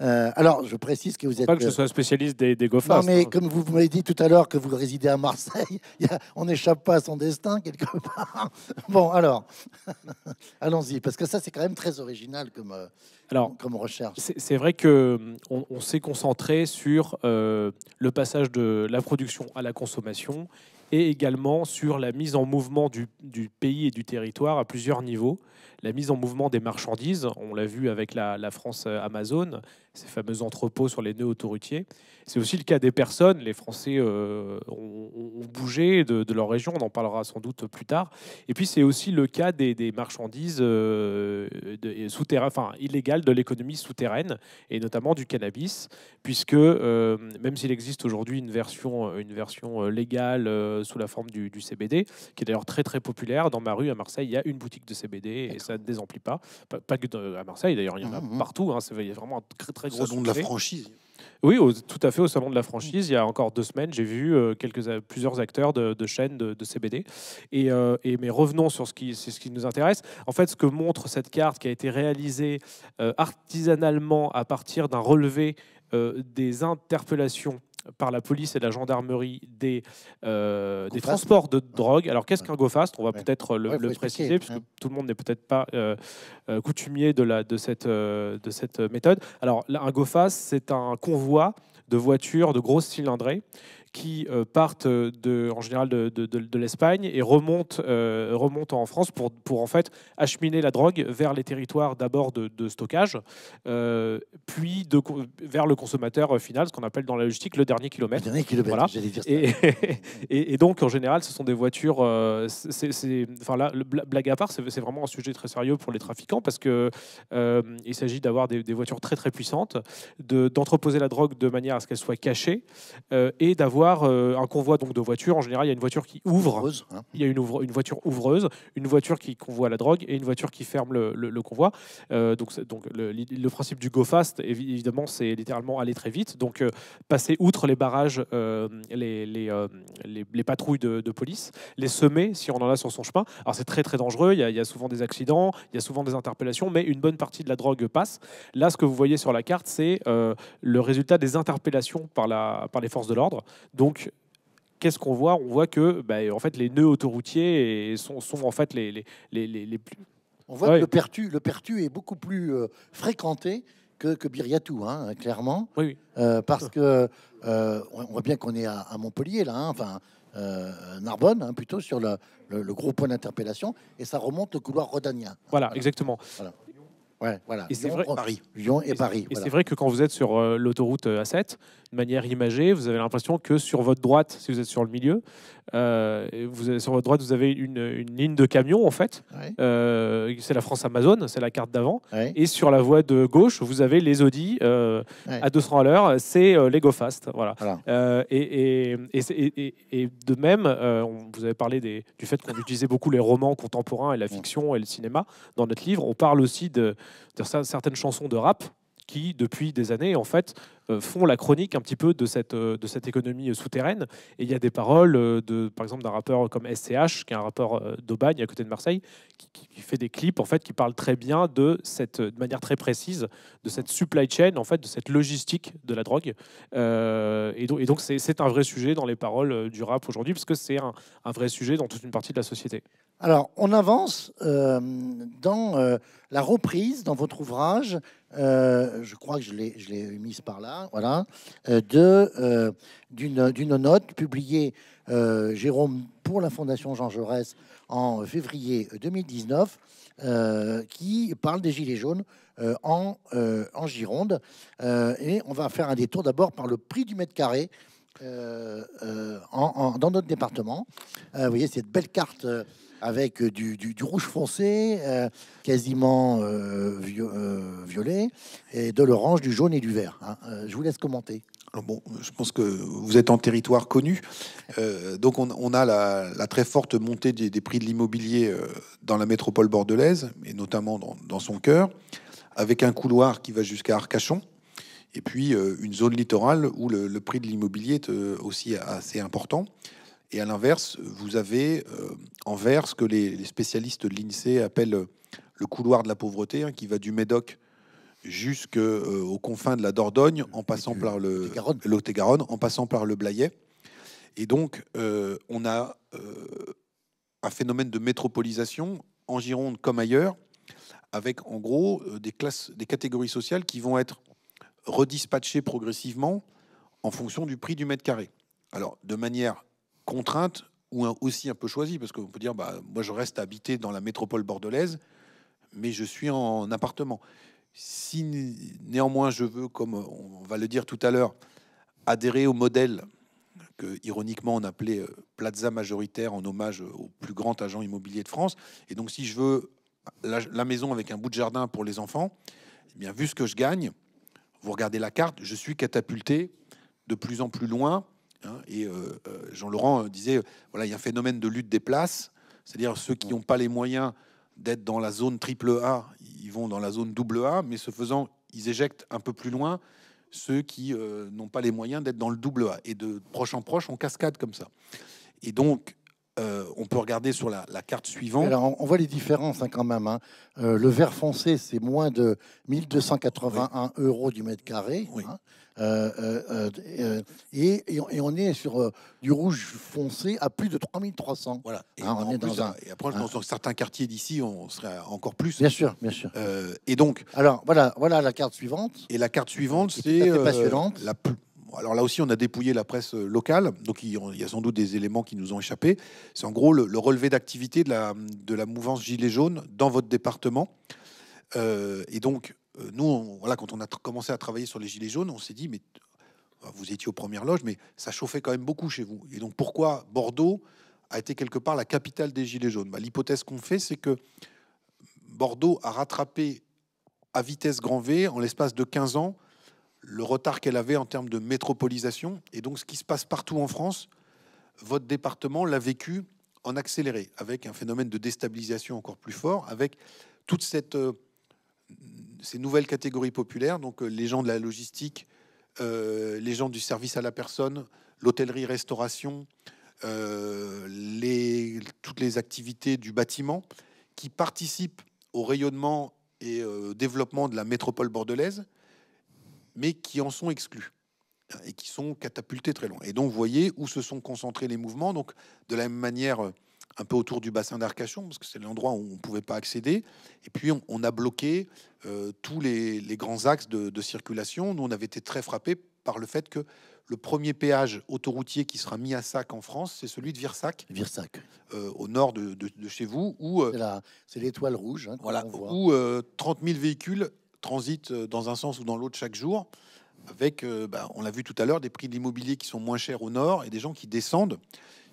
Euh, alors je précise que vous êtes... Pas que je sois spécialiste des, des Non mais hein. comme vous m'avez dit tout à l'heure que vous résidez à Marseille, on n'échappe pas à son destin quelque part. bon alors, allons-y, parce que ça c'est quand même très original comme, euh, alors, comme recherche. C'est vrai qu'on mm, on, s'est concentré sur le passage de la production à la consommation et également sur la mise en mouvement du, du pays et du territoire à plusieurs niveaux la mise en mouvement des marchandises. On l'a vu avec la, France euh, Amazon, ces fameux entrepôts sur les nœuds autoroutiers. C'est aussi le cas des personnes. Les Français euh, ont, bougé de, leur région, on en parlera sans doute plus tard. Et puis c'est aussi le cas des, marchandises euh, de, enfin illégales de l'économie souterraine, et notamment du cannabis, puisque même s'il existe aujourd'hui une version, une version légale sous la forme du, du CBD, qui est d'ailleurs très très populaire, dans ma rue à Marseille, il y a une boutique de CBD et ça ne désemplit pas. Pas, que à Marseille, d'ailleurs, il y en a mmh, mmh. partout. Hein, il y a vraiment un très, très gros. Salon de la franchise. Oui, tout à fait, au salon de la mmh. franchise. Il y a encore deux semaines, j'ai vu euh, euh, plusieurs acteurs de, chaînes de, CBD. Euh, et, mais revenons sur ce qui, ce qui nous intéresse. En fait, ce que montre cette carte qui a été réalisée artisanalement à partir d'un relevé des interpellations par la police et la gendarmerie des, euh, des transports de drogue. Alors qu'est-ce qu'un GoFast On va peut-être le, préciser, hein. puisque tout le monde n'est peut-être pas euh, euh, coutumier de, la, de, cette, de cette méthode. Alors un GoFast, c'est un convoi de voitures de grosses cylindrées qui euh, partent euh, de, en général de, l'Espagne et euh, remontent, en France pour, pour en fait acheminer la drogue vers les territoires d'abord de, stockage, puis vers le consommateur final, ce qu'on appelle dans la logistique le dernier kilomètre. Le dernier kilomètre, voilà. dire Et, donc en général, ce sont des voitures. c'est, enfin là, blague à part, c'est, vraiment un sujet très sérieux pour les trafiquants parce qu'il s'agit d'avoir des, des, voitures très très puissantes, d'entreposer la drogue de manière à ce qu'elle soit cachée et d'avoir euh, un convoi donc, de voitures. En général, il y a une voiture qui ouvre. Hein. Il y a une, une, voiture ouvreuse, une voiture qui convoie la drogue et une voiture qui ferme le, convoi. Euh, donc, donc le, principe du go fast, évidemment, c'est littéralement aller très vite. Donc, euh, passer outre les barrages, les, les, les, patrouilles de, police, les semer si on en a sur son chemin. Alors, c'est très, très dangereux. Il y, a, il y a souvent des accidents, il y a souvent des interpellations, mais une bonne partie de la drogue passe. Là, ce que vous voyez sur la carte, c'est le résultat des interpellations par, la, par les forces de l'ordre. Donc, qu'est-ce qu'on voit On voit que bah, en fait, les nœuds autoroutiers sont, en fait les, plus. On voit que le pertu, le pertu est beaucoup plus euh, fréquenté que, que Biriatou, hein, clairement. Oui, euh, parce que euh, on voit bien qu'on est à, Montpellier, là, hein, enfin Narbonne, hein, plutôt sur le, le, gros point d'interpellation, et ça remonte le couloir Rodanien. Voilà, exactement. Voilà. Et c'est vrai, Paris. Lyon et, Paris. Et c'est vrai que quand vous êtes sur l'autoroute A7, de manière imagée, vous avez l'impression que sur votre droite, si vous êtes sur le milieu, euh, vous avez, sur votre droite, vous avez une, ligne de camion, en fait. Euh, c'est la France Amazon, c'est la carte d'avant. Et sur la voie de gauche, vous avez les Audi euh, à 200 à l'heure, c'est Lego Fast. Voilà. Et, et, de même, vous avez parlé du fait qu'on utilisait beaucoup les romans contemporains et la fiction et le cinéma dans notre livre. On parle aussi de, de certaines chansons de rap qui, depuis des années, en fait, euh, font la chronique un petit peu de cette, euh, de cette économie euh, souterraine. Et il y a des paroles, de, par exemple, d'un rappeur comme SCH, qui est un rappeur d'Aubagne, à côté de Marseille, qui, fait des clips en fait, qui parlent très bien de cette, manière très précise, de cette supply chain, en fait, de cette logistique de la drogue. et, donc, c'est un vrai sujet dans les paroles du rap aujourd'hui, puisque c'est un, vrai sujet dans toute une partie de la société. Alors, on avance dans la reprise, dans votre ouvrage. je crois que je l'ai mise par là. Hein, voilà, euh, de euh, d'une note publiée euh, Jérôme pour la Fondation Jean Jaurès en février 2019 qui parle des Gilets jaunes en, en, Gironde. et on va faire un détour d'abord par le prix du mètre carré dans notre département. vous voyez cette belle carte avec du, rouge foncé, euh, quasiment euh, euh, violet, et de l'orange, du jaune et du vert. Hein. je vous laisse commenter. Bon, je pense que vous êtes en territoire connu. donc, on, a la, très forte montée des, prix de l'immobilier dans la métropole bordelaise, et notamment dans, son cœur, avec un couloir qui va jusqu'à Arcachon, et puis une zone littorale où le, le prix de l'immobilier est aussi assez important. Et à l'inverse, vous avez euh, envers ce que les, spécialistes de l'INSEE appellent euh, le couloir de la pauvreté, hein, qui va du Médoc jusqu'aux euh, confins de la Dordogne, en passant par le Lot-et-Garonne, en passant par le Blayais. Et donc, on a un phénomène de métropolisation en Gironde comme ailleurs, avec en gros des classes, des catégories sociales qui vont être redispatchées progressivement en fonction du prix du mètre carré. Alors, de manière contrainte ou aussi un peu choisie, parce qu'on peut dire, bah, moi je reste habité dans la métropole bordelaise, mais je suis en appartement. Si néanmoins je veux, comme on va le dire tout à l'heure, adhérer au modèle que ironiquement on appelait euh, Plaza majoritaire en hommage au plus grand agent immobilier de France, et donc si je veux la, maison avec un bout de jardin pour les enfants, eh bien vu ce que je gagne, vous regardez la carte, je suis catapulté de plus en plus loin Hein, et euh, euh, Jean-Laurent euh, disait, voilà, il y a un phénomène de lutte des places, c'est-à-dire ceux qui n'ont pas les moyens d'être dans la zone triple A, ils vont dans la zone double A, mais ce faisant, ils éjectent un peu plus loin ceux qui n'ont pas les moyens d'être dans le double A. Et de proche en proche, on cascade comme ça. Et donc, euh, on peut regarder sur la, carte suivante. on, voit les différences hein, quand même. Hein. Euh, le vert foncé, c'est moins de 1281 euros du mètre carré. et, on est sur euh, du rouge foncé à plus de 3300. Voilà. Et hein, dans après, je certains quartiers d'ici, on serait encore plus. Bien sûr, bien sûr. et donc. Alors voilà, voilà la carte suivante. Et la carte suivante, c'est la, plus, alors là aussi, on a dépouillé la presse euh, locale, donc il y a sans doute des éléments qui nous ont échappé. C'est en gros le, relevé d'activité de la, mouvance Gilets jaunes dans votre département. Euh, et donc, euh, nous, quand on a commencé à travailler sur les Gilets jaunes, on s'est dit, mais vous étiez aux premières loges, mais ça chauffait quand même beaucoup chez vous. Et donc, pourquoi Bordeaux a été quelque part la capitale des Gilets jaunes bah, L'hypothèse qu'on fait, c'est que Bordeaux a rattrapé à vitesse grand V, en l'espace de 15 ans, le retard qu'elle avait en termes de métropolisation. Et donc, ce qui se passe partout en France, votre département l'a vécu en accéléré, avec un phénomène de déstabilisation encore plus fort, avec toutes euh, ces nouvelles catégories populaires, donc euh, les gens de la logistique, euh, les gens du service à la personne, l'hôtellerie-restauration, les, toutes les activités du bâtiment, qui participent au rayonnement et au développement de la métropole bordelaise, mais qui en sont exclus et qui sont catapultés très loin. Et donc, vous voyez où se sont concentrés les mouvements. Donc, de la même manière, un peu autour du bassin d'Arcachon, parce que c'est l'endroit où on ne pouvait pas accéder. Et puis, on, a bloqué euh, tous les, grands axes de, circulation. Nous, on avait été très frappés par le fait que le premier péage autoroutier qui sera mis à sac en France, c'est celui de Virsac. Euh, au nord de, chez vous. où euh, c'est l'étoile rouge. Hein, voilà. Où 30 000 véhicules transitent euh, dans un sens ou dans l'autre chaque jour, avec, euh, bah, on l'a vu tout à l'heure, des prix de l'immobilier qui sont moins chers au nord et des gens qui descendent.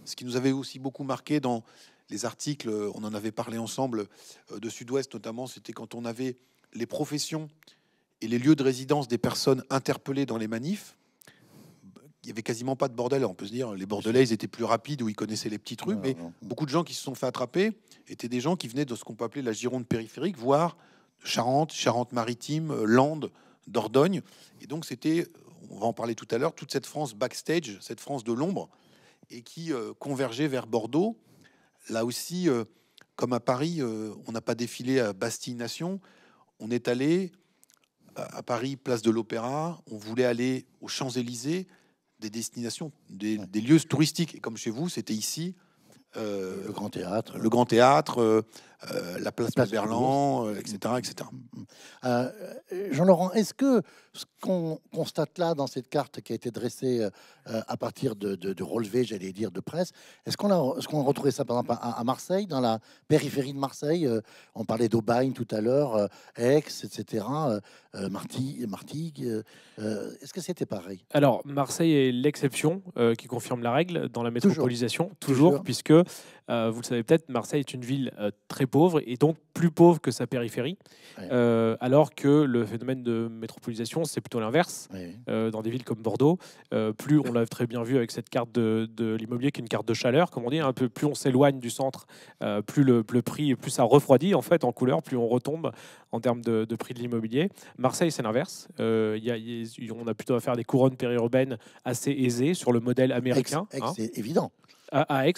Ce qui nous avait aussi beaucoup marqué dans les articles, euh, on en avait parlé ensemble, de Sud-Ouest notamment, c'était quand on avait les professions et les lieux de résidence des personnes interpellées dans les manifs. Il n'y avait quasiment pas de bordel. On peut se dire, les Bordelais, ils étaient plus rapides ou ils connaissaient les petites rues. mais beaucoup de gens qui se sont fait attraper étaient des gens qui venaient de ce qu'on peut appeler la Gironde périphérique, voire Charente, Charente-Maritime, Landes, Dordogne. Et donc, c'était, on va en parler tout à l'heure, toute cette France backstage, cette France de l'ombre, et qui euh, convergeait vers Bordeaux. Là aussi, euh, comme à Paris, euh, on n'a pas défilé à Bastille Nation. On est allé à, Paris, place de l'Opéra. On voulait aller aux Champs-Élysées, des destinations, des lieux touristiques. Et comme chez vous, c'était ici, euh, le Grand Théâtre. Le Grand Théâtre, euh, euh, la place, place de etc. etc. Jean-Laurent, est-ce que ce qu'on constate là dans cette carte qui a été dressée à partir de, relevés, j'allais dire, de presse, est-ce qu'on a, est qu'on retrouvé ça par exemple à, Marseille, dans la périphérie de Marseille On parlait d'Aubagne tout à l'heure, Aix, etc. Martigues. Martigues est-ce que c'était pareil Alors, Marseille est l'exception qui confirme la règle dans la métropolisation, toujours. puisque euh, vous le savez peut-être, Marseille est une ville euh, très pauvre et donc plus pauvre que sa périphérie, euh, alors que le phénomène de métropolisation, c'est plutôt l'inverse. dans des villes comme Bordeaux, plus on l'a très bien vu avec cette carte de, de l'immobilier qui est une carte de chaleur, comme on dit, un hein, peu plus on s'éloigne du centre, plus le, prix, plus ça refroidit en fait en couleur, plus on retombe en termes de, prix de l'immobilier. Marseille, c'est l'inverse. on a plutôt à faire des couronnes périurbaines assez aisées sur le modèle américain. Hein. C'est évident.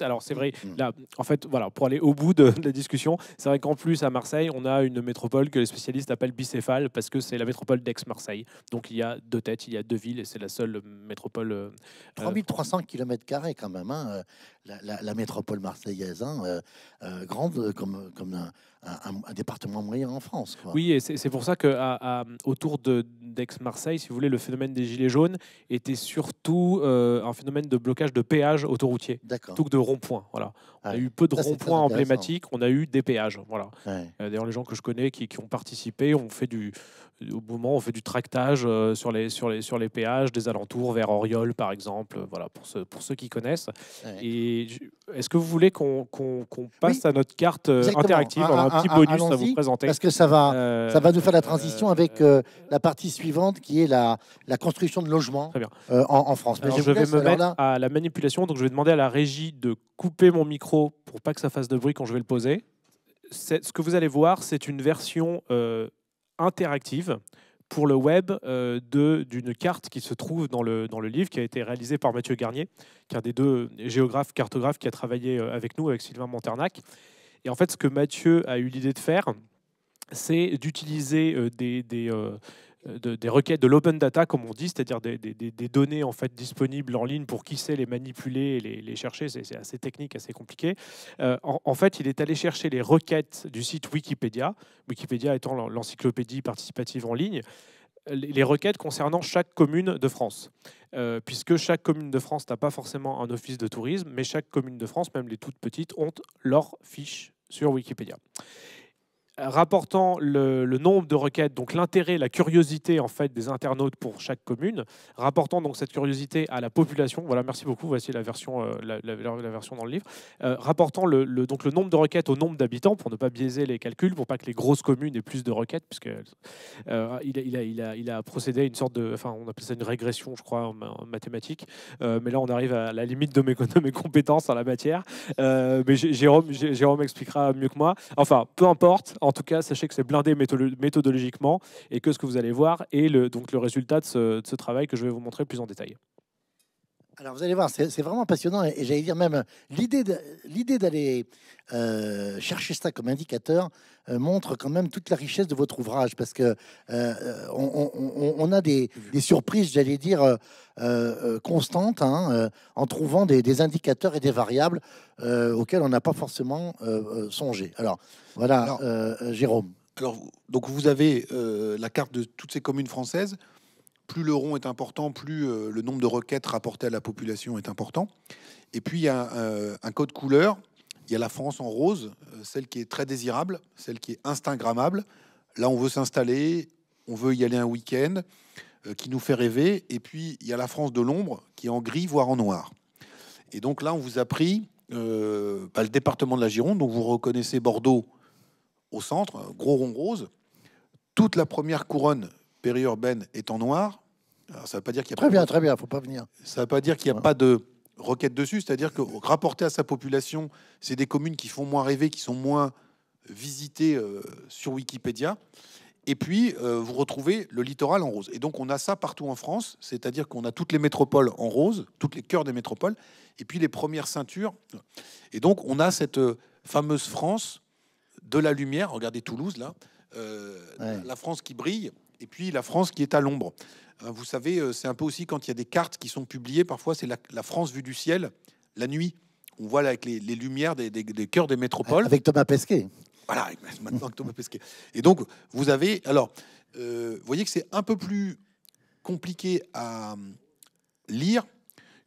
Alors c'est mm, vrai, mm. là, en fait, voilà, pour aller au bout de, la discussion, c'est vrai qu'en plus à Marseille, on a une métropole que les spécialistes appellent bicéphale parce que c'est la métropole d'Aix-Marseille. Donc il y a deux têtes, il y a deux villes et c'est la seule métropole. 3300 euh, km quand même, hein. euh, la, métropole marseillaise, hein, euh, grande comme, comme un un, département moyen en France. Oui, et c'est pour ça que autour d'Aix-Marseille, si vous voulez, le phénomène des gilets jaunes était surtout euh, un phénomène de blocage de péage autoroutier, plutôt que de rond-point. Voilà. On a eu peu de ronds-points emblématiques, on a eu des péages. Voilà. Euh, d'ailleurs, les gens que je connais qui, ont participé, on fait du, au moment, on fait du tractage euh, sur, les, sur, les, sur les péages des alentours vers Oriol, par exemple, euh, voilà, pour, ceux pour ceux qui connaissent. Et est-ce que vous voulez qu'on passe à notre carte interactive, un, petit bonus à vous présenter Parce que ça va, ça va nous faire la transition avec la partie suivante qui est la, la construction de logements en, France. je, vais me mettre à la manipulation, donc je vais demander à la régie de couper mon micro pour pas que ça fasse de bruit quand je vais le poser. Ce que vous allez voir, c'est une version euh, interactive pour le web euh, d'une carte qui se trouve dans le, dans le livre, qui a été réalisée par Mathieu Garnier, qui est un des deux géographes, cartographes qui a travaillé euh, avec nous, avec Sylvain Monternac. Et en fait, ce que Mathieu a eu l'idée de faire, c'est d'utiliser des, des, euh, des requêtes de l'open data, comme on dit, c'est-à-dire des, données en fait disponibles en ligne pour qui sait les manipuler et les, chercher. C'est assez technique, assez compliqué. Euh, en, fait, il est allé chercher les requêtes du site Wikipédia, Wikipédia étant l'encyclopédie participative en ligne, les requêtes concernant chaque commune de France. Euh, puisque chaque commune de France n'a pas forcément un office de tourisme, mais chaque commune de France, même les toutes petites, ont leur fiche sur Wikipédia rapportant le, nombre de requêtes, donc l'intérêt, la curiosité en fait des internautes pour chaque commune, rapportant donc cette curiosité à la population. Voilà, merci beaucoup. Voici la version, euh, la, version dans le livre, euh, rapportant le, donc le nombre de requêtes au nombre d'habitants pour ne pas biaiser les calculs, pour pas que les grosses communes aient plus de requêtes, puisque euh, il, a, il, a, il, a, procédé à une sorte de, enfin, on appelle ça une régression, je crois, en, mathématiques. mais là, on arrive à la limite de mes, de compétences en la matière. mais Jérôme, Jérôme expliquera mieux que moi. Enfin, peu importe. En tout cas, sachez que c'est blindé méthodologiquement et que ce que vous allez voir est le, donc le résultat de ce travail que je vais vous montrer plus en détail. Alors vous allez voir, c'est vraiment passionnant et, j'allais dire même l'idée d'aller euh, chercher ça comme indicateur euh, montre quand même toute la richesse de votre ouvrage parce que euh, on, a des, surprises, j'allais dire constantes, hein, en trouvant des, indicateurs et des variables auxquelles on n'a pas forcément songé. Alors voilà, Jérôme. Alors donc vous avez la carte de toutes ces communes françaises plus le rond est important, plus euh, le nombre de requêtes rapportées à la population est important. Et puis, il y a euh, un code couleur. Il y a la France en rose, euh, celle qui est très désirable, celle qui est instagrammable. Là, on veut s'installer, on veut y aller un week-end, qui nous fait rêver. Et puis, il y a la France de l'ombre, qui est en gris, voire en noir. Et donc là, on vous a pris bah, le département de la Gironde, dont vous reconnaissez Bordeaux au centre, gros rond rose, toute la première couronne périurbaine est en noir. ça ne veut pas dire qu'il y a très bien, très bien, faut pas venir. Ça veut pas dire qu'il n'y a pas de requête dessus, c'est-à-dire que rapporté à sa population, c'est des communes qui font moins rêver, qui sont moins visitées euh, sur Wikipédia. Et puis, euh, vous retrouvez le littoral en rose. Et donc, on a ça partout en France, c'est-à-dire qu'on a toutes les métropoles en rose, toutes les cœurs des métropoles, et puis les premières ceintures. Et donc, on a cette euh, fameuse France de la lumière. Regardez Toulouse, là. La France qui brille, et puis la France qui est à l'ombre. Euh, vous savez, euh, c'est un peu aussi quand il y a des cartes qui sont publiées, parfois c'est la, France vue du ciel, la nuit. On voit là avec les, lumières des, des, des cœurs des métropoles. Avec Thomas Pesquet. Voilà, maintenant que Thomas Pesquet. Et donc, vous avez. Alors, euh, vous voyez que c'est un peu plus compliqué à lire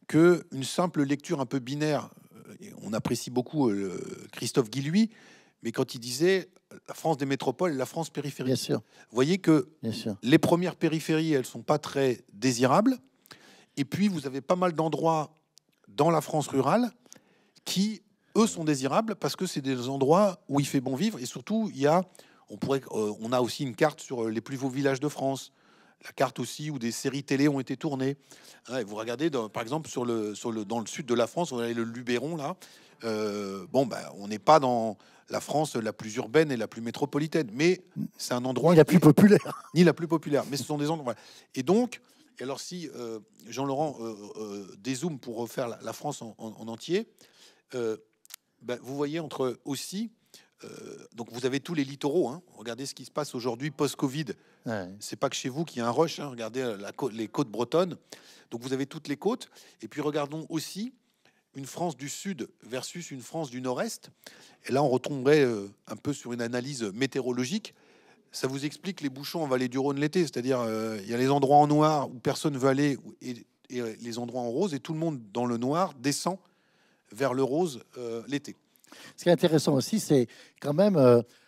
qu'une simple lecture un peu binaire. On apprécie beaucoup Christophe Guillouis, mais quand il disait la France des métropoles la France périphérique. Vous voyez que les premières périphéries, elles sont pas très désirables. Et puis, vous avez pas mal d'endroits dans la France rurale qui, eux, sont désirables parce que c'est des endroits où il fait bon vivre. Et surtout, il y a, on, pourrait, euh, on a aussi une carte sur euh, les plus beaux villages de France. La carte aussi où des séries télé ont été tournées. Et vous regardez, par exemple, sur le, sur dans le sud de la France, on a le Luberon, là. Euh, bon, ben, on n'est pas dans la France la plus urbaine et la plus métropolitaine. Mais c'est un endroit. Ni la plus populaire. Ni la plus populaire. Mais ce sont des endroits. Et donc, et alors si euh, Jean-Laurent euh, euh, dézoome pour refaire la, France en, entier, ben, vous voyez entre aussi. donc vous avez tous les littoraux. Hein. regardez ce qui se passe aujourd'hui post-Covid. C'est pas que chez vous qu'il y a un rush. Hein. regardez les côtes bretonnes. Donc vous avez toutes les côtes. Et puis regardons aussi une France du Sud versus une France du Nord-Est. Et là, on retomberait euh, un peu sur une analyse météorologique. Ça vous explique les bouchons en vallée du Rhône l'été, c'est-à-dire euh, il y a les endroits en noir où personne veut aller et, les endroits en rose, et tout le monde dans le noir descend vers le rose euh, l'été. Ce qui est intéressant aussi, c'est quand même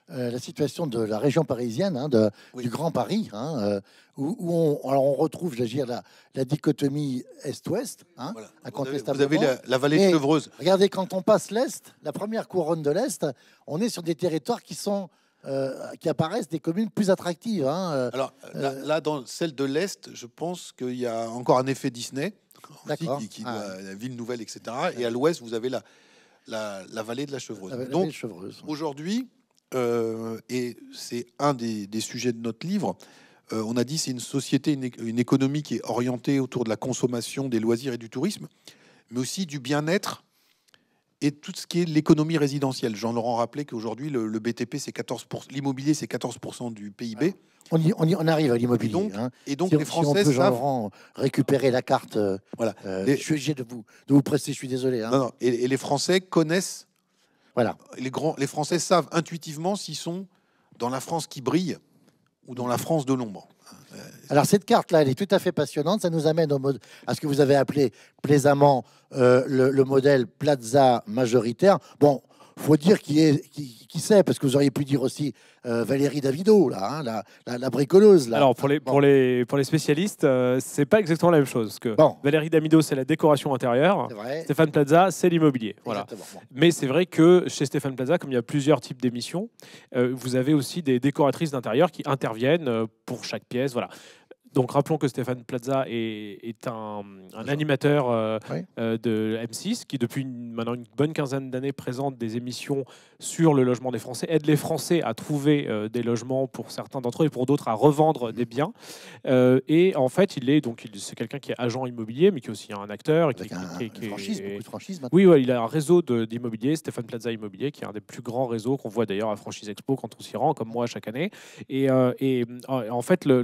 euh, la situation de la région parisienne, hein, de, du Grand Paris, hein, euh, où, on, retrouve, j'agir la, la dichotomie est-ouest, hein, Vous avez, la, vallée de Chevreuse. Regardez, quand on passe l'est, la première couronne de l'est, on est sur des territoires qui sont euh, qui apparaissent des communes plus attractives. alors là, dans celle de l'est, je pense qu'il y a encore un effet Disney, qui, ah la ville nouvelle, etc. Et à l'ouest, vous avez la, la, vallée de la Chevreuse. Donc, aujourd'hui, euh, et c'est un des, sujets de notre livre, euh, on a dit c'est une société, une, économie qui est orientée autour de la consommation, des loisirs et du tourisme, mais aussi du bien-être et tout ce qui est l'économie résidentielle. Jean-Laurent rappelait qu'aujourd'hui, le, BTP, c'est 14%, l'immobilier, c'est 14% du PIB. on, y, on, y, arrive à l'immobilier. Et donc, les hein. Français si on peut, savent... récupérer la carte. Euh, voilà. Je suis obligé de vous, de vous presser, je suis désolé. Hein. et les Français connaissent les, grands, les Français savent intuitivement s'ils sont dans la France qui brille ou dans la France de l'ombre. Euh, Alors cette carte-là, elle est tout à fait passionnante. Ça nous amène à ce que vous avez appelé plaisamment euh, le, le, modèle Plaza majoritaire. Bon, faut dire qui, est, qui, sait, parce que vous auriez pu dire aussi euh, Valérie Davido, là, hein, la, la, bricoleuse. Alors, pour les, pour les, pour les spécialistes, euh, c'est pas exactement la même chose. que Valérie Davido, c'est la décoration intérieure. Stéphane Plaza, c'est l'immobilier. Voilà. Mais c'est vrai que chez Stéphane Plaza, comme il y a plusieurs types d'émissions, euh, vous avez aussi des décoratrices d'intérieur qui interviennent pour chaque pièce. Voilà donc rappelons que Stéphane Plaza est, un, animateur euh, euh, de M6 qui depuis une, maintenant une bonne quinzaine d'années présente des émissions sur le logement des Français, aide les Français à trouver euh, des logements pour certains d'entre eux et pour d'autres à revendre des biens. et en fait, il est donc c'est quelqu'un qui est agent immobilier mais qui est aussi un acteur, qui, qui, franchise, beaucoup de Oui, il a un réseau d'immobilier, Stéphane Plaza Immobilier, qui est un des plus grands réseaux qu'on voit d'ailleurs à Franchise Expo quand on s'y rend, comme moi chaque année. Et, en fait, le,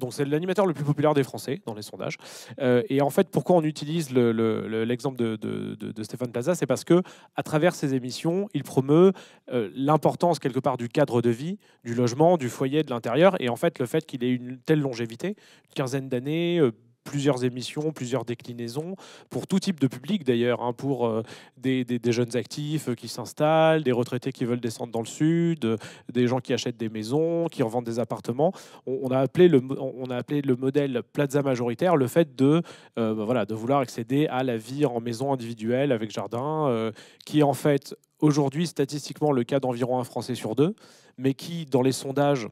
donc, c'est l'animateur le plus populaire des Français dans les sondages. Euh, et en fait, pourquoi on utilise l'exemple de, Stéphane Plaza C'est parce que à travers ses émissions, il promeut euh, l'importance quelque part du cadre de vie, du logement, du foyer, de l'intérieur. Et en fait, le fait qu'il ait une telle longévité, une quinzaine d'années, euh, plusieurs émissions, plusieurs déclinaisons, pour tout type de public d'ailleurs, hein, pour euh, des, jeunes actifs euh, qui s'installent, des retraités qui veulent descendre dans le sud, euh, des gens qui achètent des maisons, qui revendent des appartements. On, a, appelé le, on a appelé le modèle plaza majoritaire le fait de, bah voilà, de vouloir accéder à la vie en maison individuelle avec jardin, qui est en fait aujourd'hui statistiquement le cas d'environ un Français sur deux, mais qui dans les sondages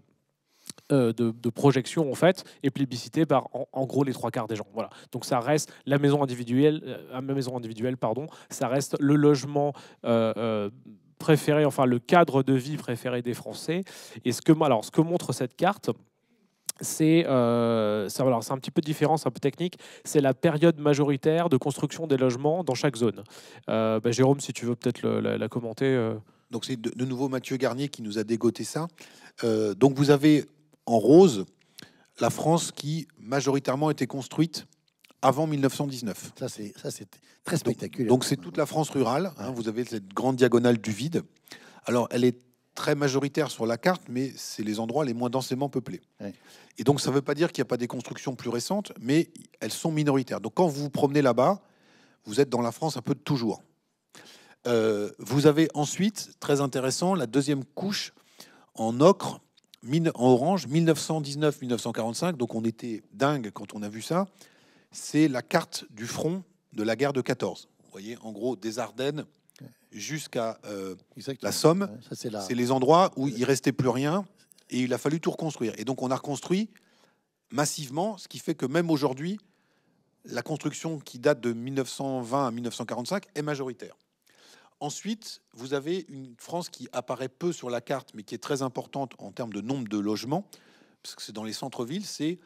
euh, de, projection en fait et plébiscité par en, gros les trois quarts des gens. Voilà. Donc ça reste la maison individuelle, la euh, maison individuelle pardon, ça reste le logement euh, préféré, enfin le cadre de vie préféré des Français. Et ce que, alors, ce que montre cette carte, c'est euh, c'est un petit peu différent, c'est un peu technique, c'est la période majoritaire de construction des logements dans chaque zone. Bah, Jérôme, si tu veux peut-être la, commenter. Donc c'est de, de, nouveau Mathieu Garnier qui nous a dégoté ça. donc vous avez en rose la France qui majoritairement était construite avant 1919. Ça, c'est très spectaculaire. Donc, c'est toute la France rurale. Hein, vous avez cette grande diagonale du vide. Alors, elle est très majoritaire sur la carte, mais c'est les endroits les moins densément peuplés. Et donc, ça ne veut pas dire qu'il n'y a pas des constructions plus récentes, mais elles sont minoritaires. Donc, quand vous vous promenez là-bas, vous êtes dans la France un peu de toujours. Euh, vous avez ensuite, très intéressant, la deuxième couche en ocre en orange, 1919-1945, donc on était dingue quand on a vu ça, c'est la carte du front de la guerre de 14. Vous voyez, en gros, des Ardennes jusqu'à euh, la Somme. C'est les endroits où il restait plus rien et il a fallu tout reconstruire. Et donc on a reconstruit massivement, ce qui fait que même aujourd'hui, la construction qui date de 1920 à 1945 est majoritaire. Ensuite, vous avez une France qui apparaît peu sur la carte, mais qui est très importante en termes de nombre de logements, parce que c'est dans les centres-villes, c'est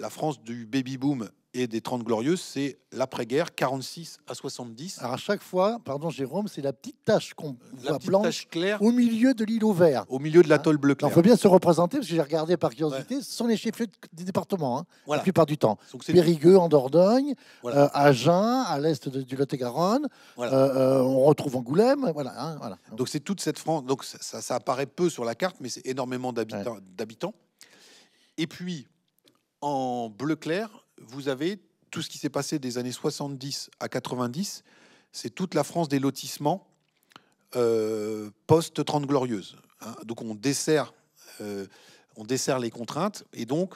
la France du baby-boom et des 30 Glorieuses, c'est l'après-guerre, 46 à 70. Alors à chaque fois, pardon Jérôme, c'est la petite tache qu'on voit blanche claire, au milieu de l'îlot vert. Au milieu de l'atoll hein bleu clair. Il faut bien se représenter, parce que j'ai regardé par curiosité, ce sont les chefs-lieux des départements, hein, la plupart du temps. Périgueux en Dordogne, euh, à Agen, à l'est du Lot-et-Garonne, euh, euh, on retrouve Angoulême. Hein, voilà, Donc c'est toute cette France, donc ça, apparaît peu sur la carte, mais c'est énormément d'habitants. D'habitants. Et puis, en bleu clair, vous avez tout ce qui s'est passé des années 70 à 90, c'est toute la France des lotissements euh, post-30 glorieuses. Hein. Donc on dessert, euh, on dessert les contraintes et donc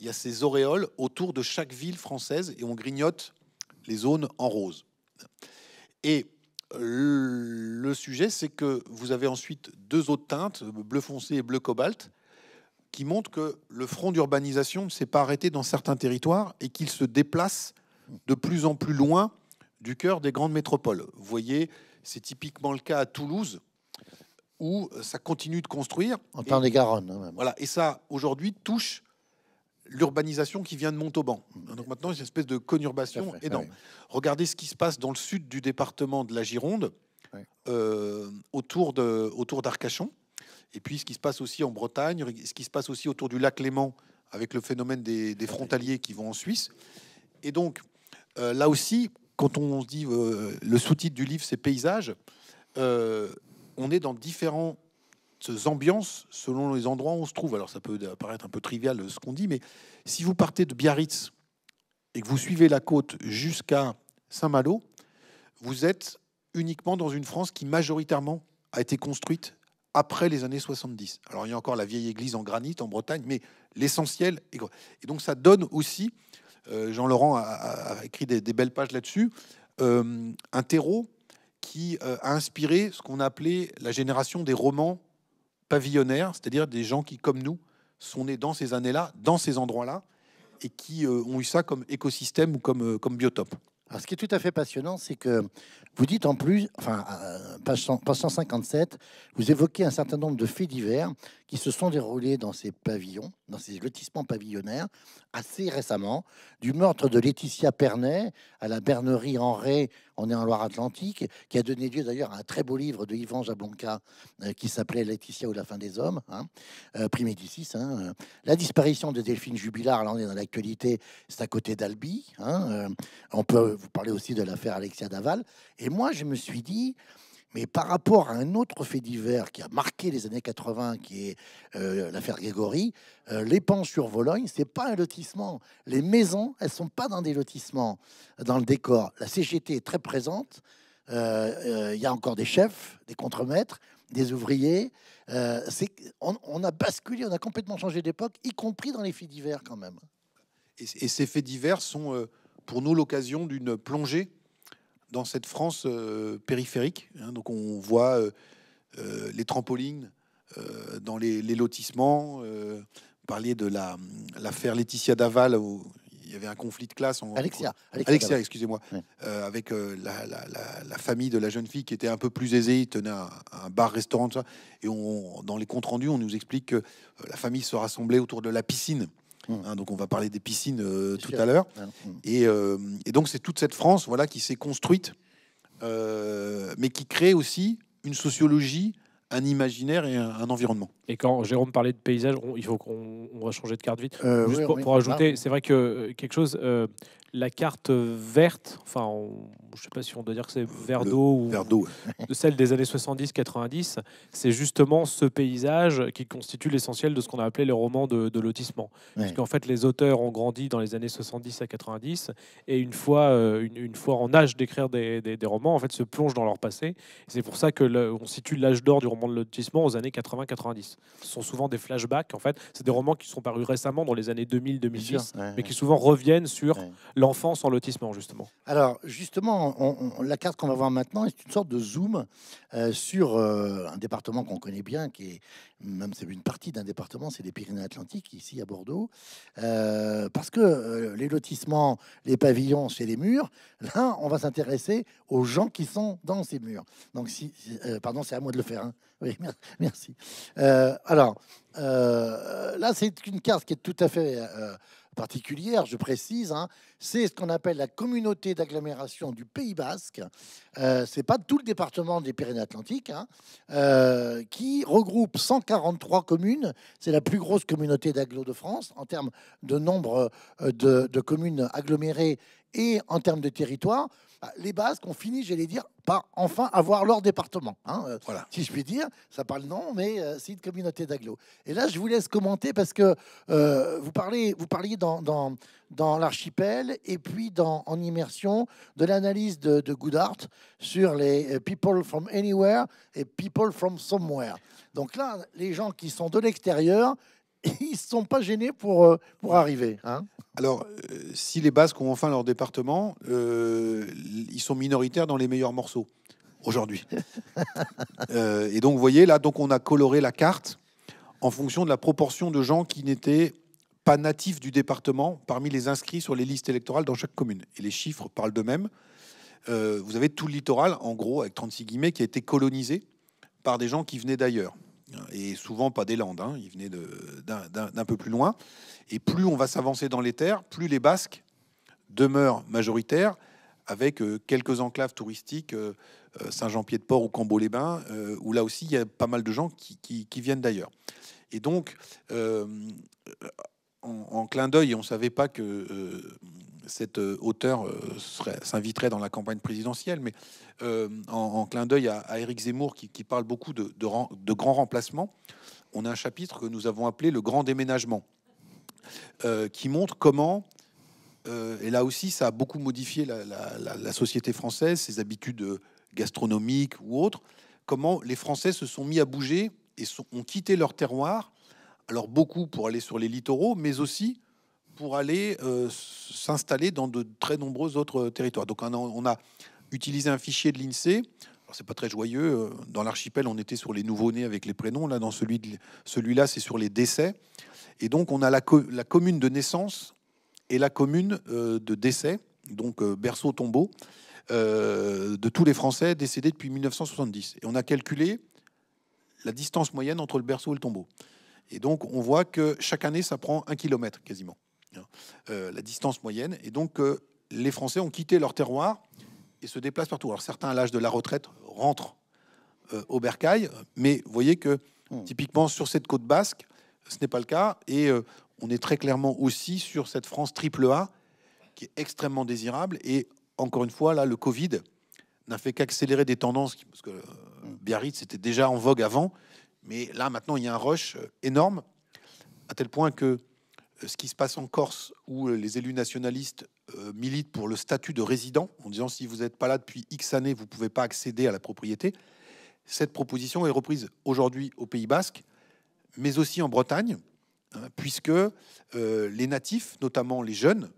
il y a ces auréoles autour de chaque ville française et on grignote les zones en rose. Et euh, le sujet, c'est que vous avez ensuite deux autres teintes, bleu foncé et bleu cobalt, qui montre que le front d'urbanisation ne s'est pas arrêté dans certains territoires et qu'il se déplace de plus en plus loin du cœur des grandes métropoles. Vous voyez, c'est typiquement le cas à Toulouse, où euh, ça continue de construire. En temps des Garonnes. Hein, voilà, et ça, aujourd'hui, touche l'urbanisation qui vient de Montauban. Mmh. Donc maintenant, c'est une espèce de conurbation énorme. Regardez ce qui se passe dans le sud du département de la Gironde, euh, autour d'Arcachon. Et puis ce qui se passe aussi en Bretagne, ce qui se passe aussi autour du lac Léman, avec le phénomène des, frontaliers qui vont en Suisse. Et donc, euh, là aussi, quand on se dit euh, le sous-titre du livre, c'est paysages, euh, on est dans différentes ambiances selon les endroits où on se trouve. Alors ça peut paraître un peu trivial ce qu'on dit, mais si vous partez de Biarritz et que vous suivez la côte jusqu'à Saint-Malo, vous êtes uniquement dans une France qui majoritairement a été construite après les années 70. Alors il y a encore la vieille église en granit en Bretagne, mais l'essentiel est... Et donc ça donne aussi, euh, Jean-Laurent a, écrit des, belles pages là-dessus, euh, un terreau qui euh, a inspiré ce qu'on appelait la génération des romans pavillonnaires, c'est-à-dire des gens qui, comme nous, sont nés dans ces années-là, dans ces endroits-là, et qui ont eu ça comme écosystème ou comme, comme biotope ce qui est tout à fait passionnant, c'est que vous dites en plus, enfin, euh, page, 157, vous évoquez un certain nombre de faits divers qui se sont déroulés dans ces pavillons, dans ces lotissements pavillonnaires, assez récemment, du meurtre de Laetitia Pernet à la Bernerie en Ré, on est en Loire-Atlantique, qui a donné lieu d'ailleurs à un très beau livre de Yvan Jablonka euh, qui s'appelait Laetitia ou la fin des hommes, hein, euh, d'ici. Hein, euh. La disparition de Delphine Jubilard, là on est dans l'actualité, c'est à côté d'Albi. Hein, on peut vous parler aussi de l'affaire Alexia Daval. Et moi, je me suis dit, mais par rapport à un autre fait divers qui a marqué les années 80, qui est euh, l'affaire Grégory, euh, les pans sur Vologne, c'est pas un lotissement. Les maisons, elles sont pas dans des lotissements, dans le décor. La CGT est très présente. Euh, il y a encore des chefs, des contremaîtres, des ouvriers. On, on, a basculé, on a complètement changé d'époque, y compris dans les faits divers quand même. Et, et ces faits divers sont pour nous l'occasion d'une plongée dans cette France euh, périphérique. Hein. donc on voit euh, euh, les trampolines dans les, lotissements. vous parliez de l'affaire Laetitia Daval où il y avait un conflit de classe. Alexia. Alexia, excusez-moi. avec la, famille de la jeune fille qui était un peu plus aisée, il tenait un, un bar-restaurant, et on, dans les comptes rendus, on nous explique que la famille se rassemblait autour de la piscine Hein, mm. donc on va parler des piscines euh, tout à l'heure. Mm. Euh, et, donc c'est toute cette France voilà, qui s'est construite, euh, mais qui crée aussi une sociologie, un imaginaire et un, environnement. Et quand Jérôme parlait de paysage, il faut qu'on va changer de carte vite. Juste pour, ajouter, c'est vrai que quelque chose, la carte verte, enfin je ne sais pas si on doit dire que c'est verre d'eau ou de celle des années 70-90, c'est justement ce paysage qui constitue l'essentiel de ce qu'on a appelé les romans de, lotissement. Parce qu'en fait, les auteurs ont grandi dans les années 70 à 90 et une fois, euh, une, fois en âge d'écrire des, des, romans, en fait, se plongent dans leur passé. C'est pour ça que on situe l'âge d'or du roman de lotissement aux années 80-90. Ce sont souvent des flashbacks. En fait, c'est des romans qui sont parus récemment dans les années 2000-2010, mais qui souvent reviennent sur l'enfance en lotissement justement. Alors justement la carte qu'on va voir maintenant est une sorte de zoom euh, sur euh, un département qu'on connaît bien, qui est même c'est une partie d'un département, c'est les Pyrénées-Atlantiques, ici à Bordeaux, euh, parce que les lotissements, les pavillons, c'est les murs. Là, on va s'intéresser aux gens qui sont dans ces murs. Donc, si, pardon, c'est à moi de le faire. Hein. Oui, merci. alors, là, c'est une carte qui est tout à fait particulière, je précise, hein, c'est ce qu'on appelle la communauté d'agglomération du Pays Basque. Ce euh, c'est pas tout le département des Pyrénées-Atlantiques hein, euh, qui regroupe 143 communes. C'est la plus grosse communauté d'agglomération de France en termes de nombre euh, de, de communes agglomérées et en termes de territoire. Bah, les bases qu'on finit, j'allais dire, par enfin avoir leur département. Hein, euh, voilà. Si je puis dire, ça parle non, mais euh, c'est une communauté d'agglos. Et là, je vous laisse commenter parce que euh, vous, parlez, vous parliez dans, l'archipel et puis en immersion de l'analyse de, de Goodhart sur les people from anywhere et people from somewhere. Donc là, les gens qui sont de l'extérieur ils ne sont pas gênés pour, euh, pour arriver. Hein. Alors, euh, si les Basques ont enfin leur département, euh, ils sont minoritaires dans les meilleurs morceaux aujourd'hui. et donc, vous voyez, là, donc on a coloré la carte en fonction de la proportion de gens qui n'étaient pas natifs du département parmi les inscrits sur les listes électorales dans chaque commune. Et les chiffres parlent d'eux-mêmes. vous avez tout le littoral, en gros, avec 36 guillemets, qui a été colonisé par des gens qui venaient d'ailleurs. Hein, et souvent pas des Landes, hein, ils venaient d'un peu plus loin. Et plus on va s'avancer dans les terres, plus les Basques demeurent majoritaires, avec euh, quelques enclaves touristiques, euh, euh, Saint-Jean-Pied-de-Port ou Cambo-les-Bains, où là aussi il y a pas mal de gens qui, viennent d'ailleurs. Et donc, en, clin d'œil, on ne savait pas que cette euh, auteur euh, s'inviterait dans la campagne présidentielle, mais euh, en, clin d'œil à, Éric Zemmour qui, parle beaucoup de, de grands remplacements, on a un chapitre que nous avons appelé le grand déménagement, qui montre comment, et là aussi ça a beaucoup modifié la, société française, ses habitudes gastronomiques ou autres, comment les Français se sont mis à bouger et ont quitté leur terroir, alors beaucoup pour aller sur les littoraux, mais aussi pour aller euh, s'installer dans de très nombreux autres euh, territoires. Donc on a, utilisé un fichier de l'INSEE. Alors c'est pas très joyeux. Euh, dans l'archipel, on était sur les nouveaux-nés avec les prénoms. Là, dans celui celui-là, c'est sur les décès. Et donc on a la, la commune de naissance et la commune de décès, donc berceau-tombeau, de tous les Français décédés depuis 1970. Et on a calculé la distance moyenne entre le berceau et le tombeau. Et donc, on voit que chaque année, ça prend un kilomètre quasiment. Hein, euh, la distance moyenne. Et donc, euh, les Français ont quitté leur terroir et se déplacent partout. Alors, certains, à l'âge de la retraite, rentrent euh, au bercail, mais vous voyez que, hmm. typiquement, sur cette côte basque, ce n'est pas le cas. Et on est très clairement aussi sur cette France triple A, qui est extrêmement désirable. Et encore une fois, là, le Covid n'a fait qu'accélérer des tendances, parce que hmm. Biarritz était déjà en vogue avant, mais là, maintenant, il y a un rush énorme, à tel point que ce qui se passe en Corse, où euh, les élus nationalistes euh, militent pour le statut de résident, en disant si vous n'êtes pas là depuis X années, vous ne pouvez pas accéder à la propriété. Cette proposition est reprise aujourd'hui au Pays Basque, mais aussi en Bretagne, hein, puisque euh, les natifs, notamment les jeunes,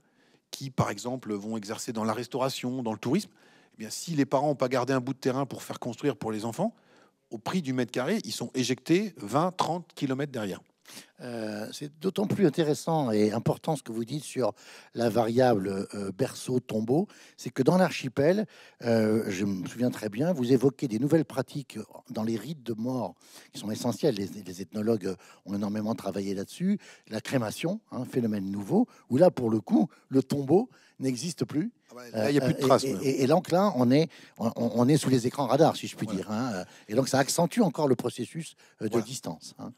qui par exemple vont exercer dans la restauration, dans le tourisme, eh bien, si les parents n'ont pas gardé un bout de terrain pour faire construire pour les enfants, au prix du mètre carré, ils sont éjectés 20, 30 km derrière. Euh, c'est d'autant plus intéressant et important ce que vous dites sur la variable euh, berceau-tombeau, c'est que dans l'archipel, euh, je me souviens très bien, vous évoquez des nouvelles pratiques dans les rites de mort qui sont essentielles. Les, ethnologues ont énormément travaillé là-dessus. La crémation, un hein, phénomène nouveau, où là, pour le coup, le tombeau n'existe plus. Ah bah, il n'y a plus de traces. Et, donc là, on est, on, est sous les écrans radars, si je puis dire. Hein. Et donc, ça accentue encore le processus de distance. Hein.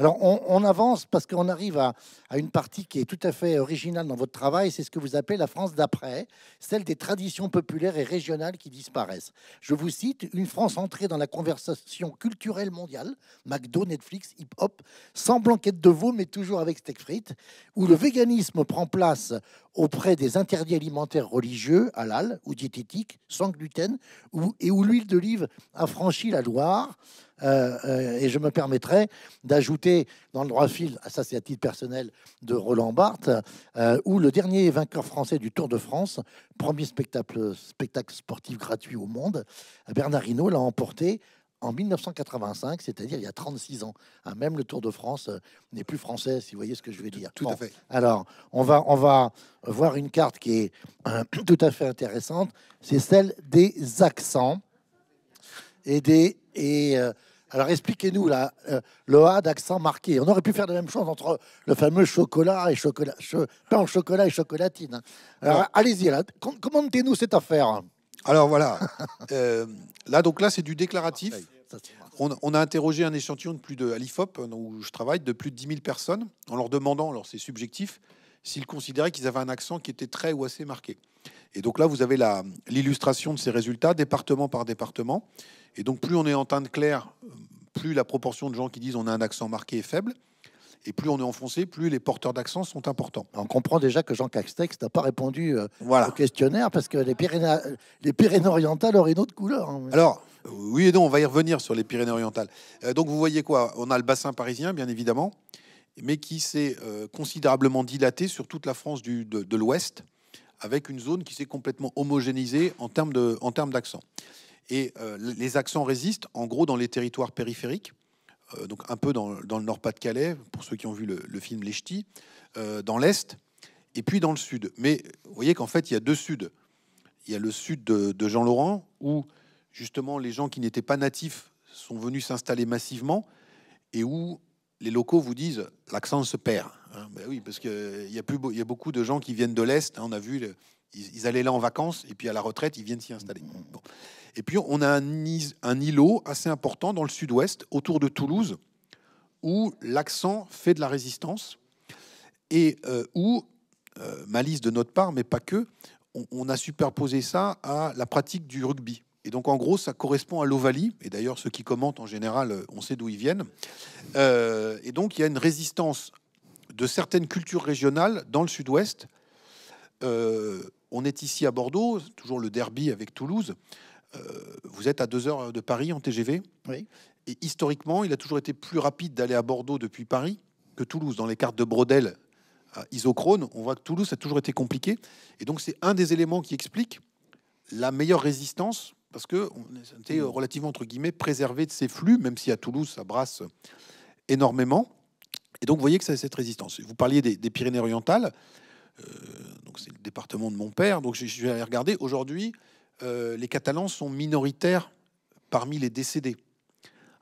Alors, on, avance parce qu'on arrive à, à, une partie qui est tout à fait originale dans votre travail. C'est ce que vous appelez la France d'après, celle des traditions populaires et régionales qui disparaissent. Je vous cite Une France entrée dans la conversation culturelle mondiale, McDo, Netflix, hip-hop, sans blanquette de veau, mais toujours avec steak frites, où le véganisme prend place auprès des interdits alimentaires religieux, halal ou diététiques, sans gluten, où, et où l'huile d'olive a franchi la Loire. Euh, euh, et je me permettrai d'ajouter dans le droit fil, ça c'est à titre personnel de Roland Barthes, euh, où le dernier vainqueur français du Tour de France, premier spectacle, spectacle sportif gratuit au monde, Bernard Hinault l'a emporté en 1985, c'est-à-dire il y a 36 ans. Hein, même le Tour de France euh, n'est plus français, si vous voyez ce que je veux dire. Tout, à fait. Alors, on va, on va voir une carte qui est euh, tout à fait intéressante. C'est celle des accents. Et des. Et, euh, alors, expliquez-nous, là, le d'accent marqué. On aurait pu faire la même chose entre le fameux chocolat et chocolat. pain chocolat et chocolatine. Hein. Alors, allez-y, commentez-nous cette affaire. Alors voilà. Euh, là, donc là, c'est du déclaratif. On, a interrogé un échantillon de plus de, à euh, où je travaille, de plus de 10 000 personnes, en leur demandant, alors c'est subjectif, s'ils considéraient qu'ils avaient un accent qui était très ou assez marqué. Et donc là, vous avez l'illustration de ces résultats, département par département. Et donc, plus on est en teinte claire, euh, plus la proportion de gens qui disent on a un accent marqué est faible. Et plus on est enfoncé, plus les porteurs d'accent sont importants. On comprend déjà que Jean Castex n'a pas répondu euh, au questionnaire parce que les Pyrénées-Orientales les Pyrénées auraient une autre couleur. Hein. Alors, euh, oui et non, on va y revenir sur les Pyrénées-Orientales. Euh, donc vous voyez quoi On a le bassin parisien, bien évidemment, mais qui s'est considérablement dilaté sur toute la France du, de, l'Ouest, avec une zone qui s'est complètement homogénéisée en termes d'accent. Et les accents résistent, en gros, dans les territoires périphériques, euh, donc un peu dans, le Nord-Pas-de-Calais, pour ceux qui ont vu le, film Les Ch'tis, euh, dans l'Est, et puis dans le Sud. Mais vous voyez qu'en fait, il y a deux Suds. Il y a le Sud de, Jean-Laurent, où justement les gens qui n'étaient pas natifs sont venus s'installer massivement, et où les locaux vous disent l'accent se perd. Hein. Ben oui, parce qu'il euh, y, a y a beaucoup de gens qui viennent de l'Est. Hein. on a vu, ils, allaient là en vacances et puis à la retraite, ils viennent s'y installer. Bon. Et puis on a un, un îlot assez important dans le sud-ouest, autour de Toulouse, où l'accent fait de la résistance et euh, où, euh, malice de notre part, mais pas que, on, a superposé ça à la pratique du rugby. Et donc en gros, ça correspond à l'Ovalie, et d'ailleurs ceux qui commentent en général, on sait d'où ils viennent. Euh, et donc il y a une résistance de certaines cultures régionales dans le sud-ouest. on est ici à Bordeaux, toujours le derby avec Toulouse. Euh, vous êtes à deux heures de Paris en TGV. Et historiquement, il a toujours été plus rapide d'aller à Bordeaux depuis Paris que Toulouse. Dans les cartes de Brodel à isochrone, on voit que Toulouse a toujours été compliqué. Et donc, c'est un des éléments qui explique la meilleure résistance parce que on était euh, relativement entre guillemets préservé de ces flux, même si à Toulouse ça brasse énormément. Et donc vous voyez que ça cette résistance. Vous parliez des, Pyrénées-Orientales, euh, donc c'est le département de mon père. Donc je, je vais regarder aujourd'hui euh, les Catalans sont minoritaires parmi les décédés.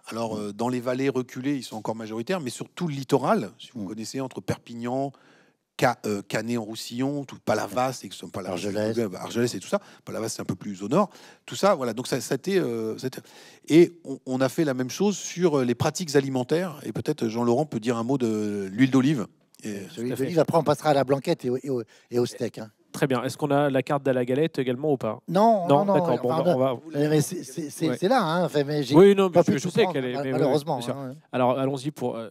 Alors, euh, dans les vallées reculées, ils sont encore majoritaires, mais sur tout le littoral, si vous mm. connaissez, entre Perpignan, euh, Canet en Roussillon, tout Palavas, et sont Palavas Argelès. Bah, Argelès et tout ça. Palavas, c'est un peu plus au nord. Tout ça, voilà. Donc, ça, ça, a été, Et on, a fait la même chose sur les pratiques alimentaires. Et peut-être Jean-Laurent peut dire un mot de l'huile d'olive. Et... L'huile d'olive, après, on passera à la blanquette et au, steak. Hein. Très bien. Est-ce qu'on a la carte de la galette également ou pas Non, non, non. D'accord. Bon, enfin, bah, va... Eh, c'est là. Hein. mais oui, non, mais pas je, sais qu'elle est. Malheureusement. Hein, Alors, allons-y pour. Euh,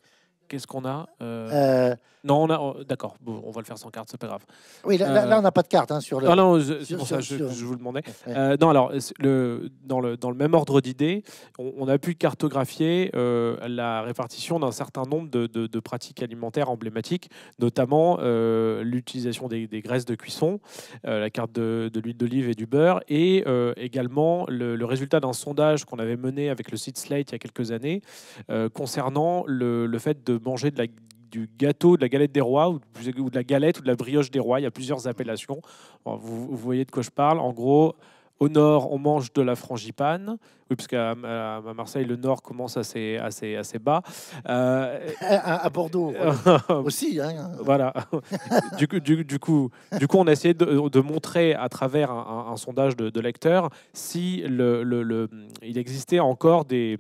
Qu'est-ce qu'on a euh, euh, Non, on a. Oh, d'accord, on va le faire sans carte, c'est pas grave. Oui, là, euh, on n'a pas de carte hein, sur ah non, c'est ça je, je, vous le demandais. non, alors, le, dans, le, dans le même ordre d'idées, on, a pu cartographier la répartition d'un certain nombre de, de, pratiques alimentaires emblématiques, notamment l'utilisation des, graisses de cuisson, la carte de, de l'huile d'olive et du beurre, et également le, le résultat d'un sondage qu'on avait mené avec le site Slate il y a quelques années concernant le, le fait de manger du gâteau, de la galette des rois, ou de, la galette ou de la brioche des rois. Il y a plusieurs appellations. vous, voyez de quoi je parle. En gros, au nord, on mange de la frangipane. Oui, parce à Marseille, le nord commence assez, assez, bas. Euh, eh, à, Bordeaux aussi. Hein. Voilà. du, coup, du, coup, du coup, on a essayé de, montrer à travers un, sondage de, lecteurs si le, il existait encore des,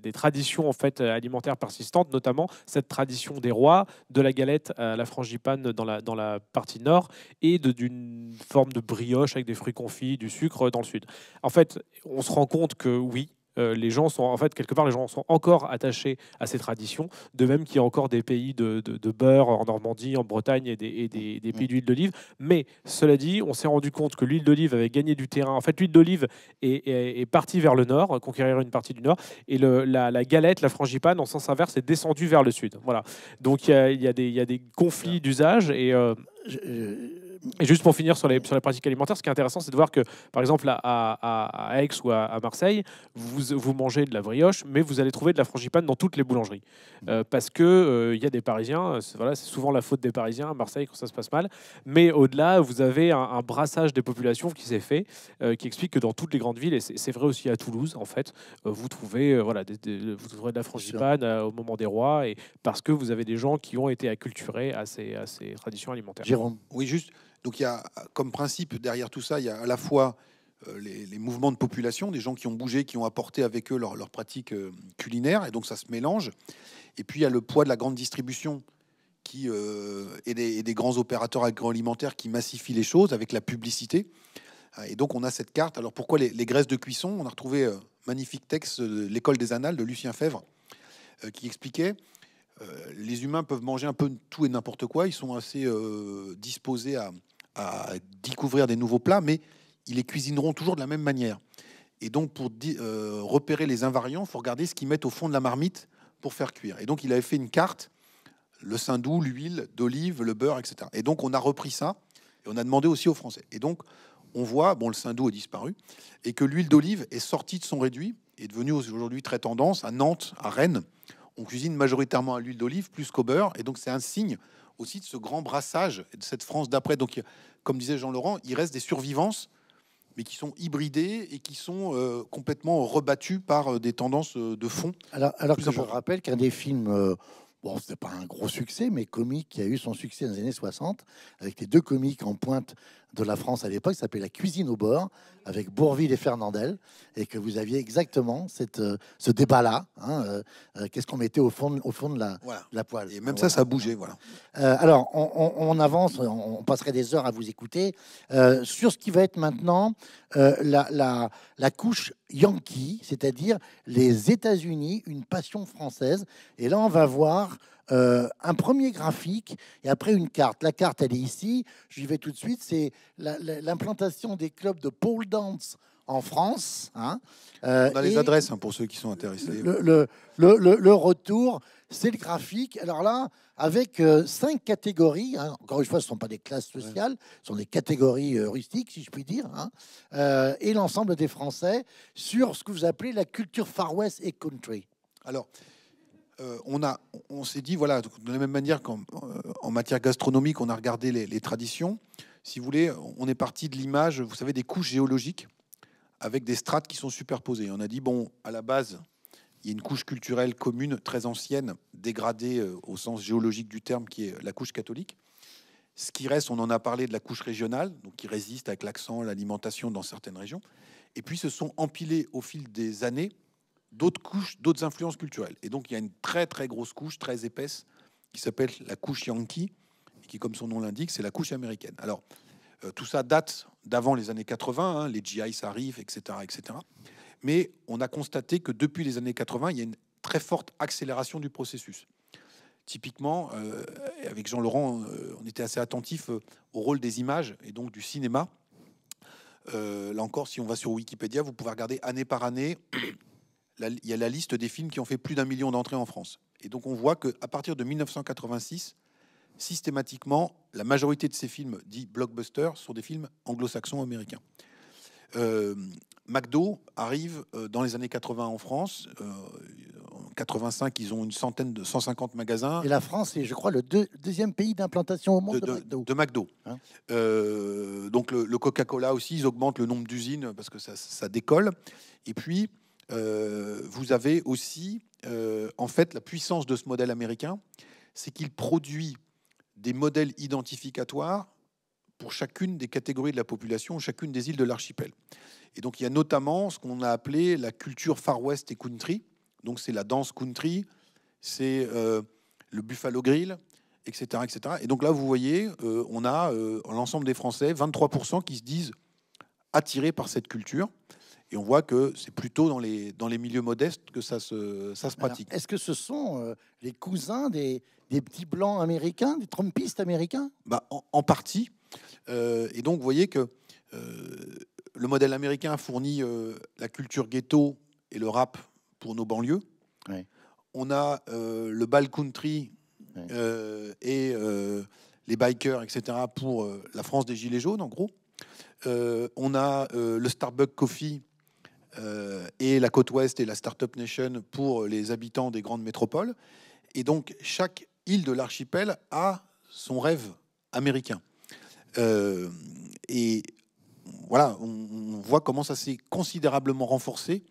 des traditions en fait, alimentaires persistantes, notamment cette tradition des rois, de la galette à la frangipane dans la, dans la partie nord et d'une forme de brioche avec des fruits confits, du sucre dans le sud. En fait, on se rend compte que donc oui, euh, les gens sont en fait quelque part les gens sont encore attachés à ces traditions de même qu'il y a encore des pays de, beurre en Normandie en Bretagne et des, pays d'huile d'olive mais cela dit on s'est rendu compte que l'huile d'olive avait gagné du terrain en fait l'huile d'olive est, partie vers le nord conquérir une partie du nord et la, galette la frangipane en sens inverse est descendue vers le sud voilà donc il y a, des conflits d'usage et euh, et juste pour finir sur les, sur les pratiques alimentaires, ce qui est intéressant, c'est de voir que, par exemple, à, à, à Aix ou à, Marseille, vous, vous, mangez de la brioche, mais vous allez trouver de la frangipane dans toutes les boulangeries. Mm. Euh, parce qu'il euh, il y a des Parisiens, euh, c'est souvent la faute des Parisiens à Marseille quand ça se passe mal. Mais au-delà, vous avez un, brassage des populations qui s'est fait, qui explique que dans toutes les grandes villes, et c'est vrai aussi à Toulouse, en fait, vous, trouvez, voilà, vous trouverez de la frangipane au moment des rois, et parce que vous avez des gens qui ont été acculturés à ces, à ces traditions alimentaires. Oui, juste. Donc il y a comme principe derrière tout ça, il y a à la fois euh, les, mouvements de population, des gens qui ont bougé, qui ont apporté avec eux leurs leur pratiques euh, culinaires, et donc ça se mélange. Et puis il y a le poids de la grande distribution qui, et, euh, des, grands opérateurs agroalimentaires qui massifient les choses avec la publicité. Et donc on a cette carte. Alors pourquoi les, graisses de cuisson On a retrouvé un magnifique texte de l'école des annales de Lucien Fèvre qui expliquait euh, les humains peuvent manger un peu tout et n'importe quoi. Ils sont assez euh, disposés à, découvrir des nouveaux plats, mais ils les cuisineront toujours de la même manière. Et donc, pour euh, repérer les invariants, il faut regarder ce qu'ils mettent au fond de la marmite pour faire cuire. Et donc, il avait fait une carte le saindoux, l'huile d'olive, le beurre, etc. Et donc, on a repris ça et on a demandé aussi aux Français. Et donc, on voit, bon, le saindoux a disparu et que l'huile d'olive est sortie de son réduit et est devenue aujourd'hui très tendance à Nantes, à Rennes on cuisine majoritairement à l'huile d'olive plus qu'au beurre. Et donc, c'est un signe aussi de ce grand brassage de cette France d'après. Donc, comme disait Jean-Laurent, il reste des survivances, mais qui sont hybridées et qui sont euh, complètement rebattues par euh, des tendances euh, de fond. Alors, alors que je rappelle qu'un des films, bon, c'est pas un gros succès, mais comique, qui a eu son succès dans les années 60, avec les deux comiques en pointe de la France à l'époque s'appelait la cuisine au bord, avec Bourville et Fernandel, et que vous aviez exactement cette, euh, ce débat-là. Hein, euh, euh, qu'est-ce qu'on mettait au fond, au fond de, la, la poêle Et même ça, ça bougeait, Voilà. alors, on, avance, on, passerait des heures à vous écouter. sur ce qui va être maintenant la, la, la couche Yankee, c'est-à-dire les États-Unis, une passion française. Et là, on va voir euh, un premier graphique et après une carte. La carte, elle est ici. J'y vais tout de suite. C'est l'implantation des clubs de pole dance en France. On hein. euh, les adresses hein, pour ceux qui sont intéressés. Le, retour, c'est le graphique. Alors là, avec euh, cinq catégories, hein. encore une fois, ce ne sont pas des classes sociales, ce sont des catégories rustiques, si je puis dire, et l'ensemble des Français sur ce que vous appelez la culture Far West et country. Alors, euh, on, s'est dit, voilà, de la même manière qu'en euh, matière gastronomique, on a regardé les, traditions, si vous voulez, on est parti de l'image, vous savez, des couches géologiques avec des strates qui sont superposées. On a dit, bon, à la base, il y a une couche culturelle commune très ancienne, dégradée euh, au sens géologique du terme, qui est la couche catholique. Ce qui reste, on en a parlé de la couche régionale, donc qui résiste avec l'accent, l'alimentation dans certaines régions. Et puis se sont empilés au fil des années d'autres couches, d'autres influences culturelles. Et donc il y a une très très grosse couche, très épaisse, qui s'appelle la couche Yankee, et qui, comme son nom l'indique, c'est la couche américaine. Alors euh, tout ça date d'avant les années 80, hein, les GI s'arrivent, etc., etc. Mais on a constaté que depuis les années 80, il y a une très forte accélération du processus. Typiquement, euh, avec Jean-Laurent, euh, on était assez attentif au rôle des images et donc du cinéma. là encore, si on va sur Wikipédia, vous pouvez regarder année par année il y a la liste des films qui ont fait plus d'un million d'entrées en France. Et donc on voit qu'à partir de 1986, systématiquement, la majorité de ces films dits blockbusters sont des films anglo-saxons américains. Euh, McDo arrive euh, dans les années 80 en France. Euh, en 85, ils ont une centaine de 150 magasins. Et la France est, je crois, le deuxième pays d'implantation au monde de, McDo. Hein. donc le, Coca-Cola aussi, ils augmentent le nombre d'usines parce que ça, ça décolle. Et puis, euh, vous avez aussi, euh, en fait, la puissance de ce modèle américain, c'est qu'il produit des modèles identificatoires pour chacune des catégories de la population, chacune des îles de l'archipel. Et donc, il y a notamment ce qu'on a appelé la culture Far West et country. Donc, c'est la danse country, c'est euh, le Buffalo Grill, etc., etc. Et donc là, vous voyez, on a en l'ensemble des Français, 23% qui se disent attirés par cette culture. Et on voit que c'est plutôt dans les, dans les milieux modestes que ça se, ça se pratique. Est-ce que ce sont euh, les cousins des, petits blancs américains, des trompistes américains bah, en, partie. Euh, et donc, vous voyez que euh, le modèle américain fournit la culture ghetto et le rap pour nos banlieues. On a le bal country et les bikers, etc., pour la France des Gilets jaunes, en gros. on a le Starbucks Coffee euh, et la côte ouest et la Startup Nation pour les habitants des grandes métropoles. Et donc, chaque île de l'archipel a son rêve américain. Euh, et voilà, on, voit comment ça s'est considérablement renforcé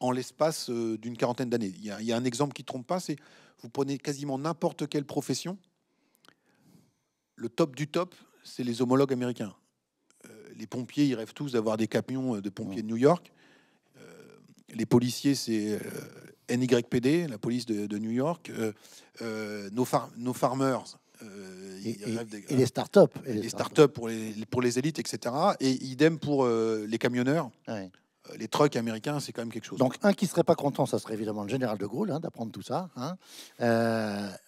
en l'espace euh, d'une quarantaine d'années. Il, y, a un exemple qui ne trompe pas, c'est vous prenez quasiment n'importe quelle profession, le top du top, c'est les homologues américains. les pompiers, ils rêvent tous d'avoir des camions de pompiers de New York les policiers, c'est euh, NYPD, la police de, New York, euh, euh, nos, nos farmers, et, les startups. Et les, startups start pour les, pour les élites, etc. Et idem pour les camionneurs. les trucks américains, c'est quand même quelque chose. Donc, un qui serait pas content, ça serait évidemment le général de Gaulle hein, d'apprendre tout ça. Hein.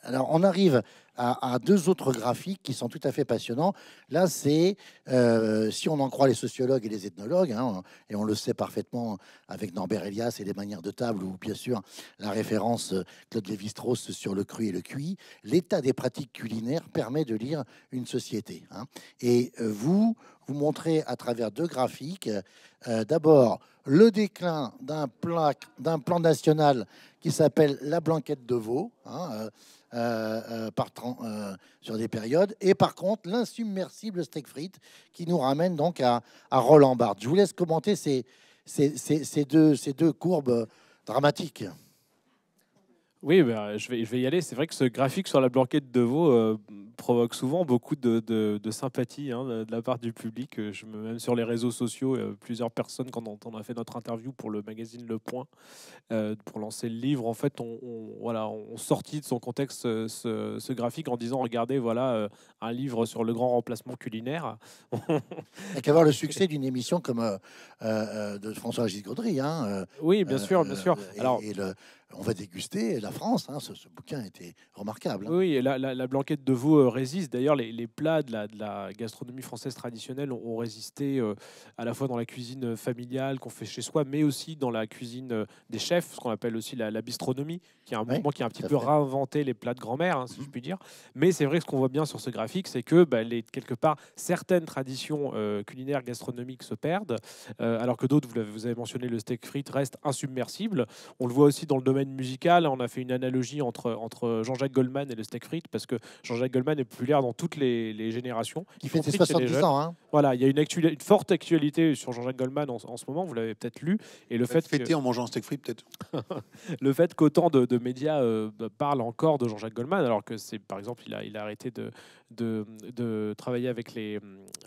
alors, on arrive à, deux autres graphiques qui sont tout à fait passionnants. Là, c'est, euh, si on en croit les sociologues et les ethnologues, hein, et on le sait parfaitement avec Norbert Elias et les manières de table, ou bien sûr la référence euh, Claude Lévi-Strauss sur le cru et le cuit, l'état des pratiques culinaires permet de lire une société. Hein. Et euh, vous, vous montrez à travers deux graphiques, d'abord le déclin d'un plan, national qui s'appelle la blanquette de veau. Hein, euh, euh, euh, sur des périodes. Et par contre, l'insubmersible steak qui nous ramène donc à, Roland Barthes. Je vous laisse commenter ces, deux courbes dramatiques. Oui, bah, je, vais, je vais y aller. C'est vrai que ce graphique sur la blanquette de veau euh, provoque souvent beaucoup de, de, sympathie hein, de, la part du public. Euh, je me, même sur les réseaux sociaux, euh, plusieurs personnes, quand on, a fait notre interview pour le magazine Le Point, pour lancer le livre, en fait, on, on voilà, on sortit de son contexte ce, graphique en disant Regardez, voilà un livre sur le grand remplacement culinaire. Et qu'avoir le succès d'une émission comme de François-Agis Gaudry. Hein, oui, bien sûr, bien sûr. Alors, et le, on va déguster la France. Hein. ce, bouquin était remarquable. Hein. Oui, la, blanquette de veau euh, résiste. D'ailleurs, les, plats de la, gastronomie française traditionnelle ont, résisté euh, à la fois dans la cuisine euh, familiale qu'on fait chez soi, mais aussi dans la cuisine des chefs, ce qu'on appelle aussi la, bistronomie, qui est un qui a un petit peu réinventé les plats de grand-mère, hein, si je mmh. puis dire. Mais c'est vrai que ce qu'on voit bien sur ce graphique, c'est que bah, quelque part, certaines traditions culinaires gastronomiques se perdent, alors que d'autres, vous, vous avez mentionné le steak frites, reste insubmersible. On le voit aussi dans le domaine musical, on a fait une analogie entre, entre Jean-Jacques Goldman et le steak frites, parce que Jean-Jacques Goldman est populaire dans toutes les, générations. Qui fait ses 70 ans. Hein. Voilà, il y a une, une forte actualité sur Jean-Jacques Goldman en, ce moment, vous l'avez peut-être lu. Et le fait fêté en mangeant un steak frit, peut-être. le fait qu'autant de, médias euh, bah, parlent encore de Jean-Jacques Goldman, alors que c'est, par exemple, il a, il a arrêté de, de, travailler avec les,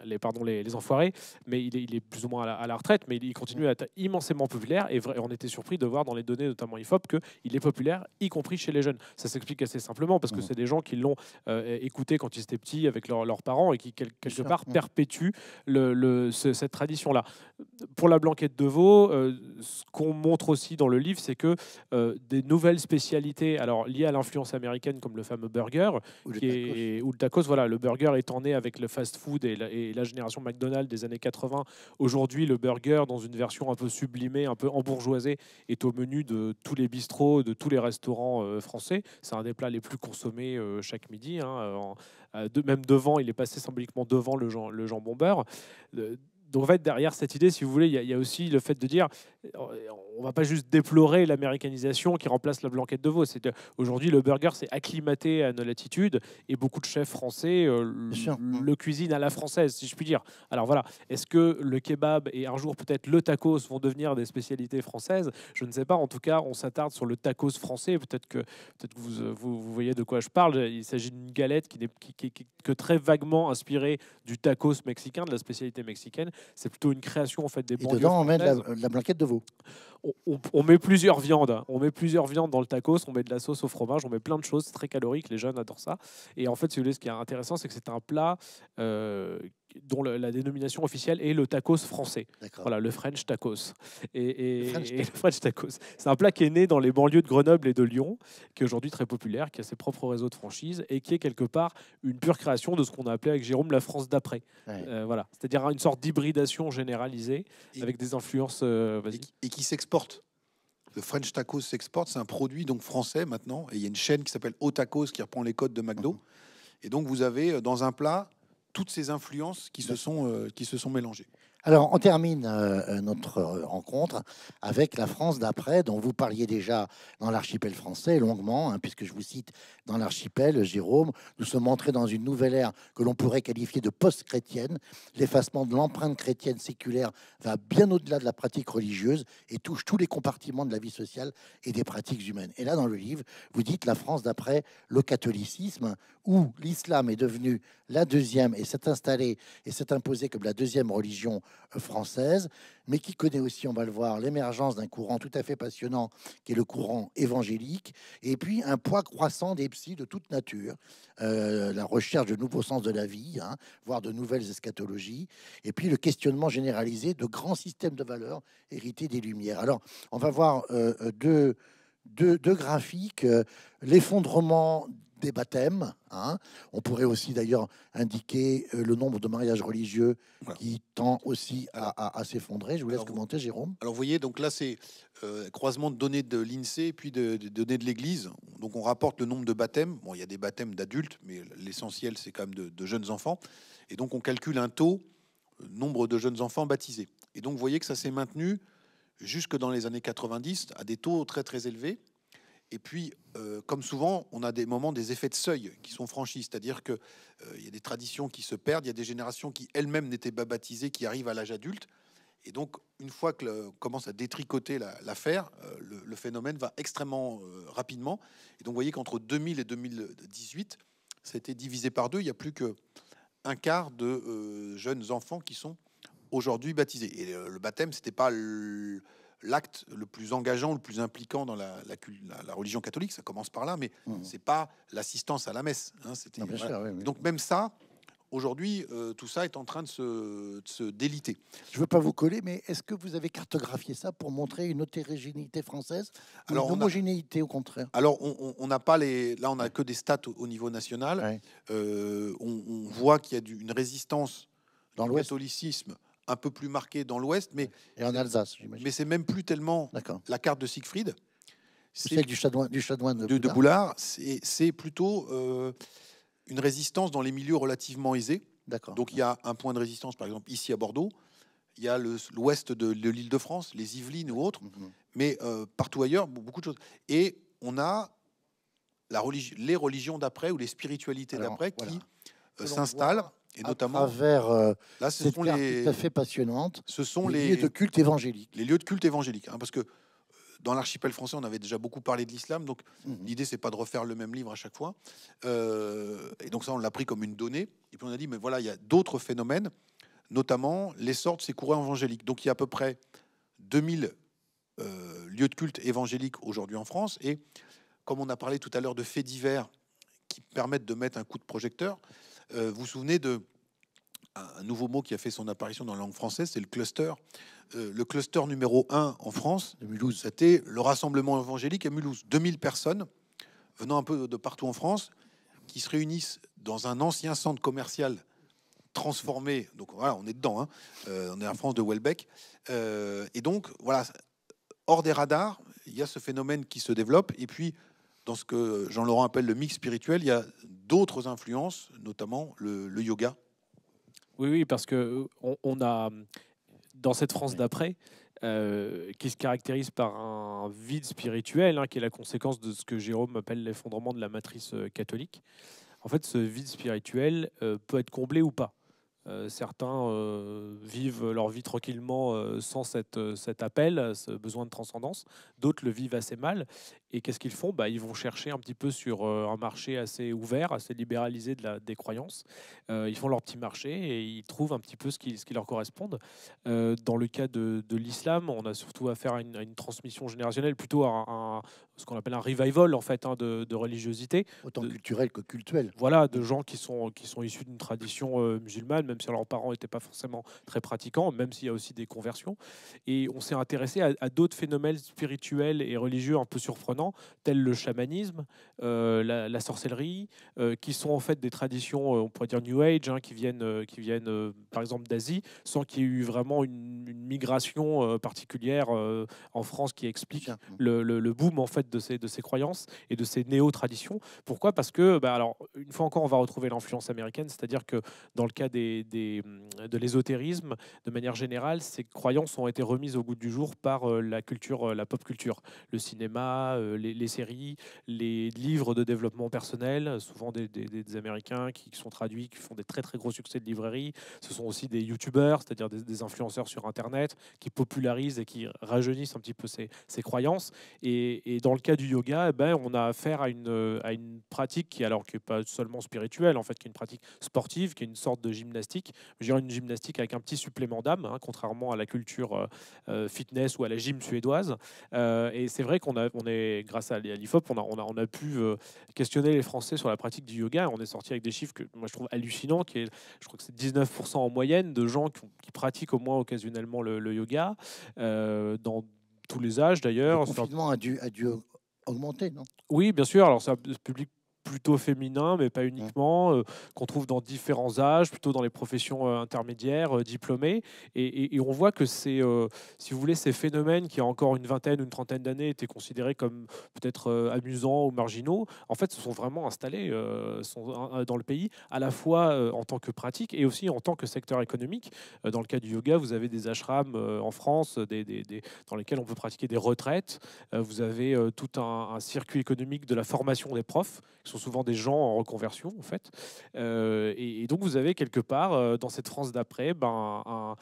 les, pardon, les, les enfoirés, mais il est, plus ou moins à la, retraite, mais il, continue à être immensément populaire. Et, on était surpris de voir dans les données, notamment IFOP, qu'il est populaire, y compris chez les jeunes. Ça s'explique assez simplement parce que mmh. c'est des gens qui l'ont euh, écouté quand ils étaient petits avec leurs parents et qui, quelque part, mmh. perpétuent le, cette tradition-là. Pour la blanquette de veau, euh, ce qu'on montre aussi dans le livre, c'est que euh, des nouvelles spécialités, alors liées à l'influence américaine, comme le fameux burger, ou, le, tacos. ou le tacos, voilà, le burger étant né avec le fast-food et, la génération McDonald's des années 80, aujourd'hui le burger, dans une version un peu sublimée, un peu embourgeoisée, est au menu de tous les bistrots, de tous les restaurants euh, français. C'est un des plats les plus consommés chaque midi. Hein, en, euh, de, même devant, il est passé symboliquement devant le Jean, le Jean euh, donc en fait, derrière cette idée, si vous voulez, il y a aussi le fait de dire, euh, on va pas juste déplorer l'américanisation qui remplace la blanquette de veau. C'est aujourd'hui le burger s'est acclimaté à nos latitudes et beaucoup de chefs français euh, mm. le, cuisinent à la française, si je puis dire. Alors voilà, est-ce que le kebab et un jour peut-être le tacos vont devenir des spécialités françaises Je ne sais pas. En tout cas, on s'attarde sur le tacos français. Peut-être que euh, vous, voyez de quoi je parle. Il s'agit d'une galette qui n'est que très vaguement inspirée du tacos mexicain, de la spécialité mexicaine. C'est plutôt une création en fait des. Et dedans, on met de la blanquette de veau on, met plusieurs viandes. Hein. On met plusieurs viandes dans le tacos, on met de la sauce au fromage, on met plein de choses, très calorique, les jeunes adorent ça. Et en fait, ce qui est intéressant, c'est que c'est un plat euh, dont la, dénomination officielle est le tacos français. Voilà, le French tacos. Et, le, French tacos. C'est un plat qui est né dans les banlieues de Grenoble et de Lyon, qui est aujourd'hui très populaire, qui a ses propres réseaux de franchises et qui est quelque part une pure création de ce qu'on a appelé avec Jérôme la France d'après. Euh, voilà, c'est-à-dire une sorte d'hybridation généralisée avec des influences. Euh, et qui s'exporte le French Tacos s'exporte, c'est un produit donc français maintenant, et il y a une chaîne qui s'appelle Otacos qui reprend les codes de McDo. Mhm. Et donc vous avez euh, dans un plat toutes ces influences qui se sont, euh, qui se sont mélangées. Alors, on termine euh, euh, notre rencontre avec la France d'après, dont vous parliez déjà dans l'archipel français longuement, hein, puisque je vous cite dans l'archipel, Jérôme, nous sommes entrés dans une nouvelle ère que l'on pourrait qualifier de post-chrétienne. L'effacement de l'empreinte chrétienne séculaire va bien au-delà de la pratique religieuse et touche tous les compartiments de la vie sociale et des pratiques humaines. Et là, dans le livre, vous dites la France d'après le catholicisme, où l'islam est devenu la deuxième et s'est installé et s'est imposé comme la deuxième religion euh, française, mais qui connaît aussi, on va le voir, l'émergence d'un courant tout à fait passionnant qui est le courant évangélique, et puis un poids croissant des psy de toute nature, euh, la recherche de nouveaux sens de la vie, hein, voire de nouvelles eschatologies, et puis le questionnement généralisé de grands systèmes de valeurs hérités des Lumières. Alors, on va voir euh, deux, graphiques, l'effondrement des baptêmes. Hein. On pourrait aussi d'ailleurs indiquer euh, le nombre de mariages religieux qui tend aussi à, s'effondrer. Je vous laisse commenter, Jérôme. Alors vous voyez, donc là c'est euh, croisement de données de l'INSEE et puis de, données de l'Église. Donc on rapporte le nombre de baptêmes. Bon, il y a des baptêmes d'adultes, mais l'essentiel c'est quand même de, jeunes enfants. Et donc on calcule un taux, euh, nombre de jeunes enfants baptisés. Et donc vous voyez que ça s'est maintenu jusque dans les années 90 à des taux très très élevés. Et puis, euh, comme souvent, on a des moments, des effets de seuil qui sont franchis, c'est-à-dire que euh, il y a des traditions qui se perdent, il y a des générations qui elles-mêmes n'étaient pas baptisées, qui arrivent à l'âge adulte. Et donc, une fois que le, commence à détricoter l'affaire, euh, la, le, phénomène va extrêmement rapidement. Et donc, vous voyez qu'entre 2000 et 2018, ça a été divisé par deux. Il n'y a plus que quart de jeunes enfants qui sont aujourd'hui baptisés. Et le baptême, c'était pas le l'acte le plus engageant, le plus impliquant dans la, religion catholique. Ça commence par là, mais ce mmh. c'est pas l'assistance à la messe. Hein, Donc même ça, aujourd'hui, euh, tout ça est en train de se, déliter. Je ne veux pas vous coller, mais est-ce que vous avez cartographié ça pour montrer une hétérogénéité française une homogénéité au contraire Alors, on n'a pas les. Là, on n'a que des stats au, niveau national. Euh, on, voit qu'il y a une résistance dans le catholicisme un peu plus marqué dans l'Ouest, mais et en Alsace, j'imagine. Mais c'est même plus tellement la carte de Siegfried. C'est du château du de, Boulard. c'est plutôt euh, une résistance dans les milieux relativement aisés. D'accord. Donc il y a un point de résistance, par exemple ici à Bordeaux. Il y a l'ouest de, l'Île-de-France, les Yvelines ou autres, mhm. mais euh, partout ailleurs, beaucoup de choses. Et on a la les religions d'après ou les spiritualités d'après qui euh, s'installent et notamment à travers euh, cette sont les, tout à fait passionnante. Ce sont les, lieux de culte évangélique. Les lieux de culte évangélique, hein, parce que euh, dans l'archipel français, on avait déjà beaucoup parlé de l'islam, donc mmh. l'idée c'est pas de refaire le même livre à chaque fois. Euh, et donc ça, on l'a pris comme une donnée. Et puis on a dit, mais voilà, il y a d'autres phénomènes, notamment l'essor de ces courants évangéliques. Donc il y a à peu près 2000 lieux de culte évangéliques aujourd'hui en France. Et comme on a parlé tout à l'heure de faits divers qui permettent de mettre un coup de projecteur, euh, vous vous souvenez de un nouveau mot qui a fait son apparition dans la langue française, c'est le cluster. Euh, le cluster numéro 1 en France, c'était le rassemblement évangélique à Mulhouse. 2000 personnes venant un peu de partout en France qui se réunissent dans un ancien centre commercial transformé. Donc voilà, on est dedans, hein. euh, on est en France de Welbeck. et donc, voilà, hors des radars, il y a ce phénomène qui se développe. Et puis, dans ce que Jean-Laurent appelle le mix spirituel, il y a d'autres influences, notamment le, yoga. Oui, oui, parce que euh, on, a dans cette France d'après, euh, qui se caractérise par un vide spirituel, hein, qui est la conséquence de ce que Jérôme appelle l'effondrement de la matrice euh, catholique. En fait, ce vide spirituel peut être comblé ou pas. certains vivent leur vie tranquillement sans cette, cet appel, ce besoin de transcendance. D'autres le vivent assez mal. Et qu'est-ce qu'ils font bah, Ils vont chercher un petit peu sur euh, un marché assez ouvert, assez libéralisé de la, des croyances. Euh, ils font leur petit marché et ils trouvent un petit peu ce qui, ce qui leur correspond. Euh, dans le cas de, de l'islam, on a surtout affaire à une, une transmission générationnelle, plutôt à, un, ce qu'on appelle un revival en fait, hein, de, de, religiosité. Autant culturel que culturel. Voilà, de gens qui sont, qui sont issus d'une tradition musulmane, même si leurs parents n'étaient pas forcément très pratiquants, même s'il y a aussi des conversions. Et on s'est intéressé à, à d'autres phénomènes spirituels et religieux un peu surprenants tels le chamanisme, euh, la, sorcellerie, euh, qui sont en fait des traditions, euh, on pourrait dire New Age, hein, qui viennent, qui viennent par exemple d'Asie, sans qu'il y ait eu vraiment une, migration particulière en France qui explique le, boom en fait de ces, de ces croyances et de ces néo-traditions. Pourquoi Parce que, bah, alors, une fois encore, on va retrouver l'influence américaine, c'est-à-dire que dans le cas des, de l'ésotérisme, de manière générale, ces croyances ont été remises au goût du jour par la culture, la pop culture, le cinéma, euh, les, séries, les livres de développement personnel, souvent des, Américains qui, sont traduits, qui font des très très gros succès de librairie. Ce sont aussi des YouTubers, c'est-à-dire des, influenceurs sur Internet, qui popularisent et qui rajeunissent un petit peu ces, ces croyances. Et, dans le cas du yoga, eh ben, on a affaire à une, euh, à une pratique qui, alors qui n'est pas seulement spirituelle, en fait, qui est une pratique sportive, qui est une sorte de gymnastique. Je une gymnastique avec un petit supplément d'âme, hein, contrairement à la culture euh, fitness ou à la gym suédoise. et c'est vrai qu'on a, on est grâce à l'IFOP, on a, on a, on a pu euh, questionner les Français sur la pratique du yoga. On est sorti avec des chiffres que moi je trouve hallucinants, qui est, je crois que c'est 19% en moyenne de gens qui, pratiquent au moins occasionnellement le, yoga, euh, dans tous les âges d'ailleurs. Le confinement a dû, augmenter, non Oui, bien sûr. Alors, ça, public plutôt féminin, mais pas mmh. uniquement, euh, qu'on trouve dans différents âges, plutôt dans les professions euh, intermédiaires, euh, diplômées. Et, on voit que c'est, si vous voulez, ces phénomènes qui, a encore une vingtaine, ou une trentaine d'années, étaient considérés comme peut-être amusants ou marginaux, en fait, se sont vraiment installés sont, dans le pays, à la fois en tant que pratique et aussi en tant que secteur économique. dans le cas du yoga, vous avez des ashrams en France, des, dans lesquels on peut pratiquer des retraites. vous avez tout un, un circuit économique de la formation des profs, qui sont souvent des gens en reconversion, en fait. Euh, et, donc, vous avez quelque part, euh, dans cette France d'après, ben,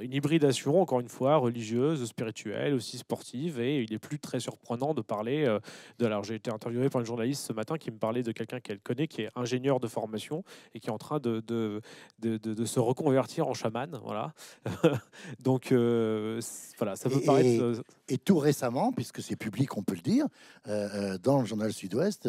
une hybridation, encore une fois, religieuse, spirituelle, aussi sportive. Et il est plus très surprenant de parler euh, de. Alors, j'ai été interviewé par une journaliste ce matin qui me parlait de quelqu'un qu'elle connaît, qui est ingénieur de formation et qui est en train de, de, se reconvertir en chaman. Voilà. donc, voilà, ça peut paraître. et tout récemment, puisque c'est public, on peut le dire, dans le journal Sud-Ouest,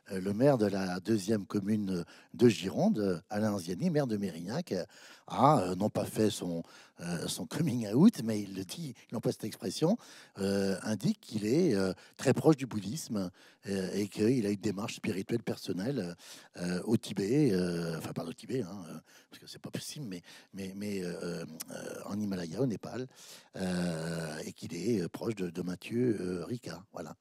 Euh, le maire de la deuxième commune euh, de Gironde, euh, Alain Ziani, maire de Mérignac, a non pas fait son, coming out, mais il le dit, il cette expression, indique qu'il est très proche du bouddhisme et qu'il a une démarche spirituelle personnelle au Tibet, enfin pas au Tibet, hein, parce que c'est pas possible, mais, en Himalaya, au Népal, et qu'il est proche de, Mathieu Rica. Voilà.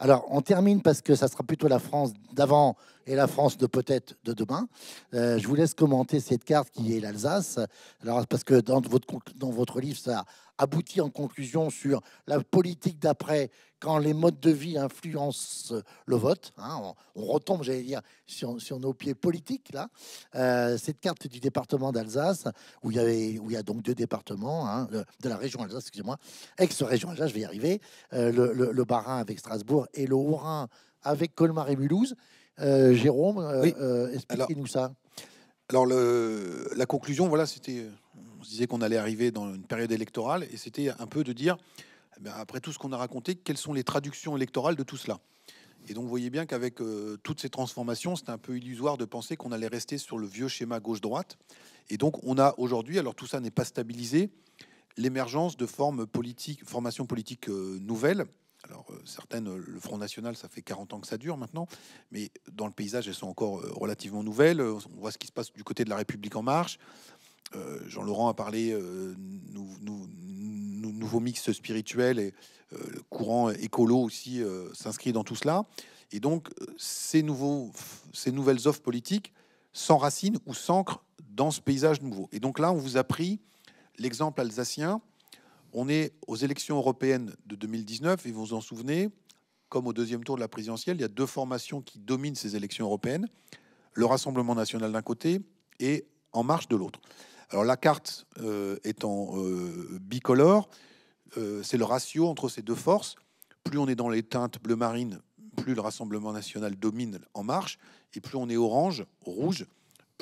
Alors on termine parce que ça sera plutôt la France d'avant et la France de peut-être de demain. Euh, je vous laisse commenter cette carte qui est l'Alsace. Alors, parce que dans votre, dans votre livre, ça aboutit en conclusion sur la politique d'après quand les modes de vie influencent le vote. Hein. on, retombe, j'allais dire, sur, nos pieds politiques, là. Euh, cette carte du département d'Alsace, où il, y où il y a donc deux départements, hein, de la région Alsace, excusez-moi, ex-région Alsace, je vais y arriver, euh, le, le Bas-Rhin avec Strasbourg et le Haut-Rhin avec Colmar et Mulhouse. Euh, Jérôme, euh, euh, expliquez-nous ça. Alors, le, la conclusion, voilà, c'était. On se disait qu'on allait arriver dans une période électorale, et c'était un peu de dire, eh après tout ce qu'on a raconté, quelles sont les traductions électorales de tout cela et donc, vous voyez bien qu'avec toutes ces transformations, c'est un peu illusoire de penser qu'on allait rester sur le vieux schéma gauche-droite. Et donc, on a aujourd'hui, alors tout ça n'est pas stabilisé, l'émergence de formes politiques, formations politiques nouvelles, alors euh, certaines, euh, le Front National, ça fait 40 ans que ça dure maintenant, mais dans le paysage, elles sont encore euh, relativement nouvelles. On voit ce qui se passe du côté de la République en marche. Jean-Laurent a parlé euh, nouveaux nouveau mix spirituel et le courant écolo aussi s'inscrit dans tout cela. Et donc, ces, nouveaux, ces nouvelles offres politiques s'enracinent ou s'ancrent dans ce paysage nouveau. Et donc là, on vous a pris l'exemple alsacien on est aux élections européennes de 2019, et vous vous en souvenez, comme au deuxième tour de la présidentielle, il y a deux formations qui dominent ces élections européennes, le Rassemblement national d'un côté et En Marche de l'autre. Alors la carte étant euh, euh, bicolore, euh, c'est le ratio entre ces deux forces. Plus on est dans les teintes bleu marine, plus le Rassemblement national domine En Marche, et plus on est orange, rouge,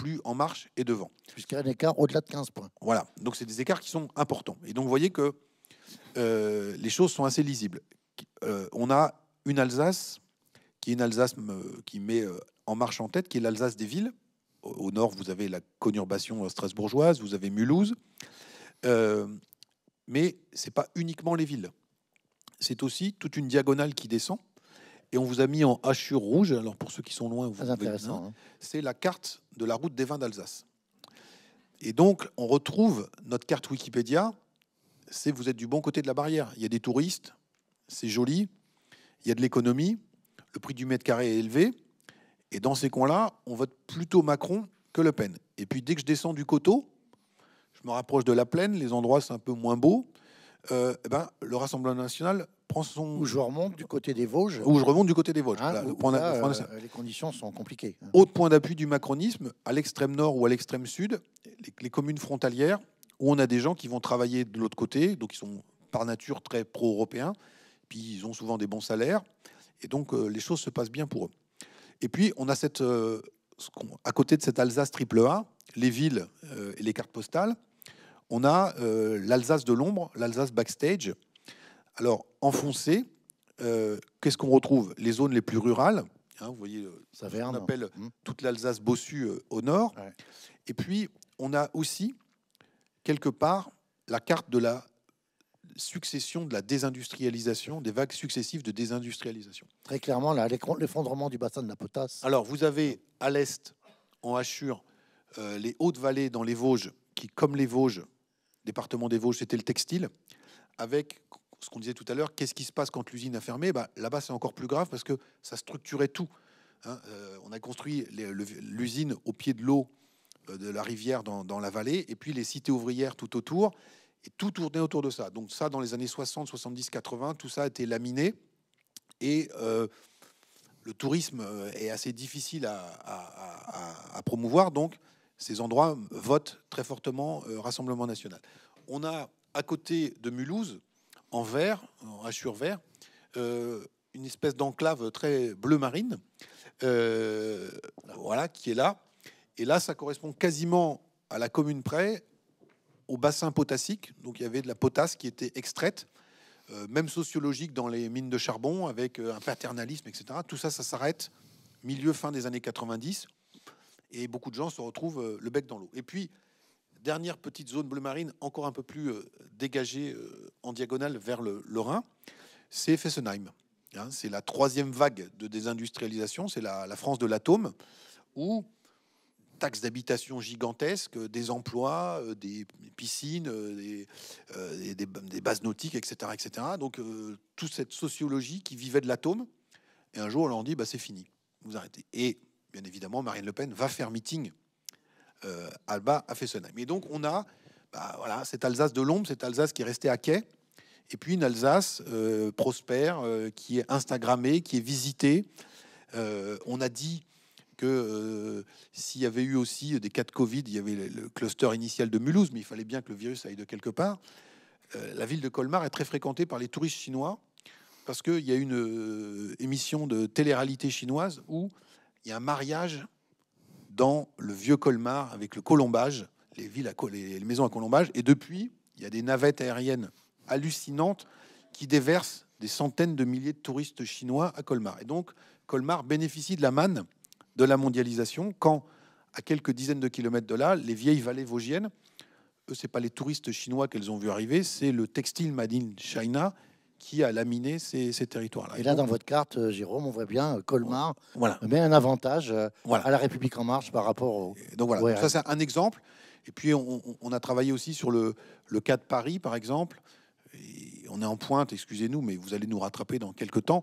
plus En Marche et devant. Puisqu'il y a un écart au-delà de 15 points. Voilà, donc c'est des écarts qui sont importants. Et donc vous voyez que euh, les choses sont assez lisibles. Euh, on a une Alsace qui est une Alsace euh, qui met En Marche en tête, qui est l'Alsace des villes. Au nord, vous avez la conurbation strasbourgeoise, vous avez Mulhouse. Euh, mais c'est pas uniquement les villes. C'est aussi toute une diagonale qui descend et on vous a mis en hachure rouge. Alors pour ceux qui sont loin, vous hein. C'est la carte de la route des vins d'Alsace. Et donc on retrouve notre carte Wikipédia. C'est vous êtes du bon côté de la barrière. Il y a des touristes, c'est joli. Il y a de l'économie. Le prix du mètre carré est élevé. Et dans ces coins-là, on vote plutôt Macron que Le Pen. Et puis dès que je descends du coteau, je me rapproche de la plaine, les endroits c'est un peu moins beau. Euh, eh ben, le Rassemblement national prend Où je remonte du côté des Vosges. Où je remonte du côté des Vosges. Hein, euh, les conditions sont compliquées. Autre point d'appui du macronisme, à l'extrême nord ou à l'extrême sud, les, communes frontalières, où on a des gens qui vont travailler de l'autre côté, donc ils sont par nature très pro-européens, puis ils ont souvent des bons salaires, et donc euh, les choses se passent bien pour eux. Et puis on a cette. Euh, à côté de cette Alsace triple A, les villes et les cartes postales, on a l'Alsace de l'ombre, l'Alsace backstage, alors, enfoncé, euh, qu'est-ce qu'on retrouve Les zones les plus rurales. Hein, vous voyez, ça euh, on appelle mmh. toute l'Alsace bossue euh, au nord. Et puis, on a aussi, quelque part, la carte de la succession de la désindustrialisation, des vagues successives de désindustrialisation. Très clairement, là, l'effondrement du bassin de la potasse. Alors, vous avez à l'est, en Hachure, les hautes vallées dans les Vosges, qui, comme les Vosges, département des Vosges, c'était le textile, avec ce qu'on disait tout à l'heure, qu'est-ce qui se passe quand l'usine a fermé bah, Là-bas, c'est encore plus grave parce que ça structurait tout. Hein. Euh, on a construit l'usine au pied de l'eau euh, de la rivière dans, la vallée, et puis les cités ouvrières tout autour, et tout tournait autour de ça. Donc ça, dans les années 60, 70, 80, tout ça a été laminé, et euh, le tourisme est assez difficile à, à, promouvoir, donc ces endroits votent très fortement Rassemblement national. On a à côté de Mulhouse, en vert, en hachure vert, euh, une espèce d'enclave très bleu marine, euh, voilà, qui est là. Et là, ça correspond quasiment à la commune près, au bassin potassique. Donc il y avait de la potasse qui était extraite, euh, même sociologique dans les mines de charbon, avec un paternalisme, etc. Tout ça, ça s'arrête milieu, fin des années 90. Et beaucoup de gens se retrouvent le bec dans l'eau. Et puis, Dernière petite zone bleu marine, encore un peu plus euh, dégagée euh, en diagonale vers le, Rhin, c'est Fessenheim. Hein. c'est la troisième vague de désindustrialisation, c'est la, France de l'atome, où taxes d'habitation gigantesques, euh, des emplois, des piscines, des, bases nautiques, etc. etc. Donc, toute cette sociologie qui vivait de l'atome. Et un jour, on leur dit, bah, c'est fini, vous arrêtez. Et bien évidemment, Marine Le Pen va faire meeting euh, Alba a fait Fessenheim. Et donc on a bah, voilà, cette Alsace de l'ombre, cette Alsace qui est restée à quai, et puis une Alsace euh, prospère, euh, qui est Instagrammée, qui est visitée. on a dit que s'il y avait eu aussi des cas de Covid, il y avait le cluster initial de Mulhouse, mais il fallait bien que le virus aille de quelque part. la ville de Colmar est très fréquentée par les touristes chinois, parce qu'il y a une émission de télé-réalité chinoise où il y a un mariage dans le vieux Colmar avec le colombage, les, villes à, les maisons à colombage. Et depuis, il y a des navettes aériennes hallucinantes qui déversent des centaines de milliers de touristes chinois à Colmar. Et donc, Colmar bénéficie de la manne de la mondialisation quand, à quelques dizaines de kilomètres de là, les vieilles vallées vosgiennes, eux, n'est pas les touristes chinois qu'elles ont vu arriver, c'est le textile Made in China qui a laminé ces, territoires-là. Et là, dans votre carte, euh, Jérôme, on voit bien euh, Colmar voilà. met un avantage euh, à la République en marche par rapport au. donc voilà, ça c'est un exemple. Et puis on, a travaillé aussi sur le, cas de Paris, par exemple. on est en pointe, excusez-nous, mais vous allez nous rattraper dans quelques temps,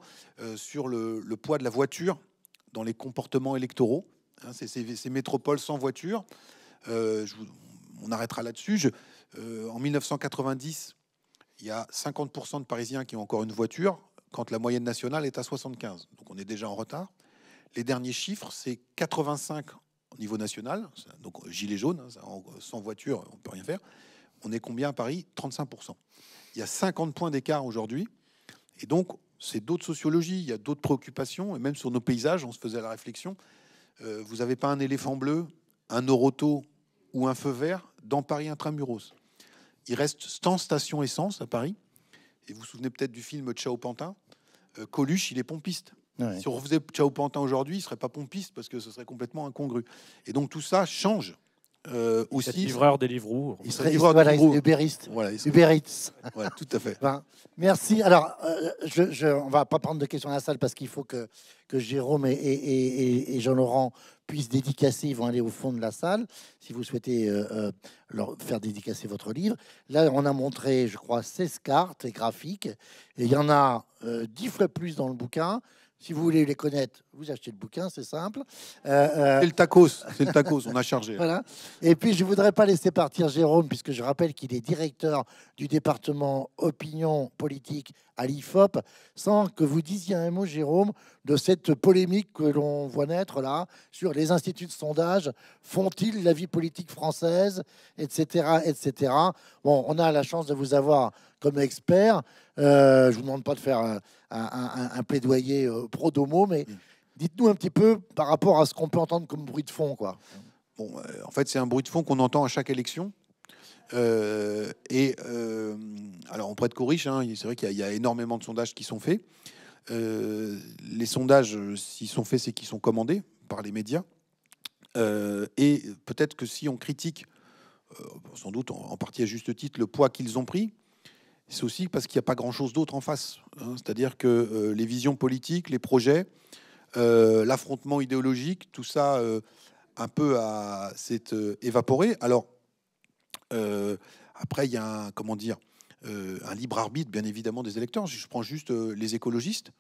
sur le, poids de la voiture dans les comportements électoraux. Hein, c'est ces, métropoles sans voiture. on arrêtera là-dessus. en 1990, il y a 50% de Parisiens qui ont encore une voiture quand la moyenne nationale est à 75. Donc on est déjà en retard. Les derniers chiffres, c'est 85 au niveau national, donc gilet jaune, hein, sans voiture, on ne peut rien faire. On est combien à Paris 35%. Il y a 50 points d'écart aujourd'hui. Et donc, c'est d'autres sociologies, il y a d'autres préoccupations. Et même sur nos paysages, on se faisait la réflexion, euh, vous n'avez pas un éléphant bleu, un oroto ou un feu vert dans Paris intramuros. Il reste 100 stations essence à Paris. Et vous vous souvenez peut-être du film Ciao Pantin. Euh, Coluche, il est pompiste. Si on refaisait Ciao Pantin aujourd'hui, il serait pas pompiste parce que ce serait complètement incongru. Et donc tout ça change. Euh, aussi, livreur des livres Il serait livreur voilà, des Uberiste. Voilà, voilà, tout à fait. merci. Alors, euh, je, on va pas prendre de questions à la salle parce qu'il faut que, que Jérôme et, et, et Jean-Laurent puissent dédicacer. Ils vont aller au fond de la salle si vous souhaitez euh, euh, leur faire dédicacer votre livre. Là, on a montré, je crois, 16 cartes et graphiques. Et il y en a 10 euh, fois plus dans le bouquin. Si vous voulez les connaître, vous achetez le bouquin, c'est simple. Euh, euh C'est le tacos, c'est le tacos, on a chargé. voilà. Et puis, je ne voudrais pas laisser partir Jérôme, puisque je rappelle qu'il est directeur du département opinion politique à l'IFOP, sans que vous disiez un mot, Jérôme, de cette polémique que l'on voit naître là, sur les instituts de sondage, font-ils la vie politique française, etc., etc. Bon, on a la chance de vous avoir comme expert. Euh, je ne vous demande pas de faire euh, un, plaidoyer euh, pro-domo, mais mm. dites-nous un petit peu par rapport à ce qu'on peut entendre comme bruit de fond. Quoi. Bon, euh, en fait, c'est un bruit de fond qu'on entend à chaque élection. Euh, et alors, on prête qu'aux riches, hein, c'est vrai qu'il y, a énormément de sondages qui sont faits. les sondages, s'ils sont faits, c'est qu'ils sont commandés par les médias. et peut-être que si on critique, sans doute en, partie à juste titre, le poids qu'ils ont pris, c'est aussi parce qu'il n'y a pas grand-chose d'autre en face. Hein. C'est-à-dire que euh, les visions politiques, les projets, euh, l'affrontement idéologique, tout ça, euh, un peu, s'est évaporé. Alors, après, il y a un, comment dire, un libre arbitre, bien évidemment, des électeurs. Je prends juste les écologistes.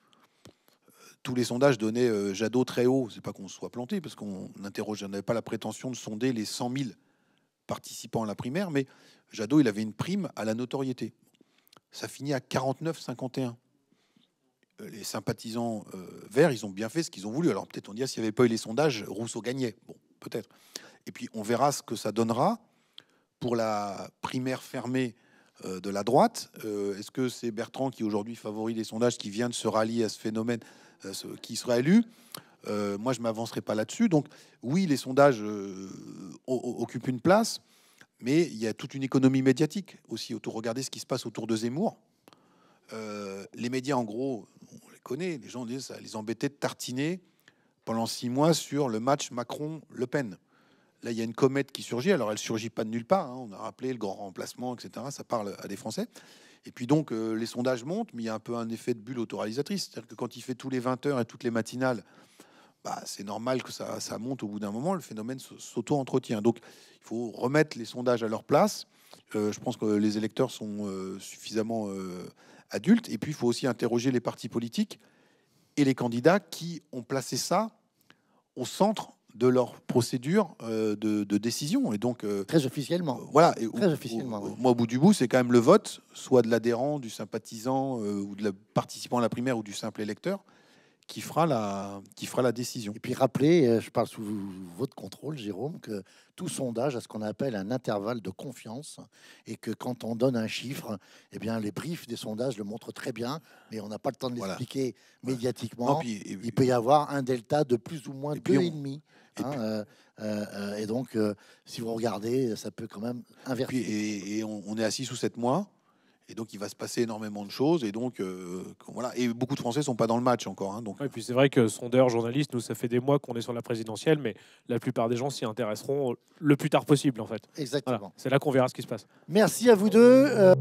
Tous les sondages donnaient Jadot très haut. C'est pas qu'on soit planté, parce qu'on n'interroge, n'avait pas la prétention de sonder les 100 000 participants à la primaire, mais Jadot, il avait une prime à la notoriété ça finit à 49-51. Euh, les sympathisants euh, verts, ils ont bien fait ce qu'ils ont voulu. Alors peut-être on dit, ah, s'il n'y avait pas eu les sondages, Rousseau gagnait. Bon, peut-être. Et puis on verra ce que ça donnera pour la primaire fermée euh, de la droite. Est-ce que c'est Bertrand qui aujourd'hui favorise les sondages, qui vient de se rallier à ce phénomène, qui sera élu Moi, je m'avancerai pas là-dessus. Donc oui, les sondages occupent une place. Mais il y a toute une économie médiatique aussi autour. Regardez ce qui se passe autour de Zemmour. Euh, les médias, en gros, on les connaît. Les gens disent ça les embêtait de tartiner pendant six mois sur le match Macron-Le Pen. Là, il y a une comète qui surgit. Alors, elle surgit pas de nulle part. Hein. On a rappelé le grand remplacement, etc. Ça parle à des Français. Et puis donc, euh, les sondages montent, mais il y a un peu un effet de bulle autorisatrice C'est-à-dire que quand il fait tous les 20 heures et toutes les matinales bah, c'est normal que ça, monte au bout d'un moment, le phénomène s'auto-entretient. Donc il faut remettre les sondages à leur place. Euh, je pense que les électeurs sont euh, suffisamment euh, adultes. Et puis il faut aussi interroger les partis politiques et les candidats qui ont placé ça au centre de leur procédure de, décision. Et donc, très officiellement. voilà. Et très officiellement. Moi, au bout du bout, c'est quand même le vote, soit de l'adhérent, du sympathisant ou de la participant à la primaire ou du simple électeur qui fera la, qui fera la décision. Et puis rappelez, euh, je parle sous votre contrôle, Jérôme, que tout sondage a ce qu'on appelle un intervalle de confiance et que quand on donne un chiffre, et eh bien les briefs des sondages le montrent très bien, mais on n'a pas le temps de l'expliquer médiatiquement. Il peut y avoir un delta de plus ou moins 2,5. et demi. Et, hein, euh, euh, donc, si vous regardez, ça peut quand même inverser. et, on, on est assis sous 7 mois. Et donc, il va se passer énormément de choses. Et donc, euh, voilà. Et beaucoup de Français sont pas dans le match encore. Hein, donc. et puis, c'est vrai que sondeur, journaliste, nous, ça fait des mois qu'on est sur la présidentielle, mais la plupart des gens s'y intéresseront euh, le plus tard possible, en fait. Exactement. C'est là qu'on verra ce qui se passe. Merci à vous deux. Euh.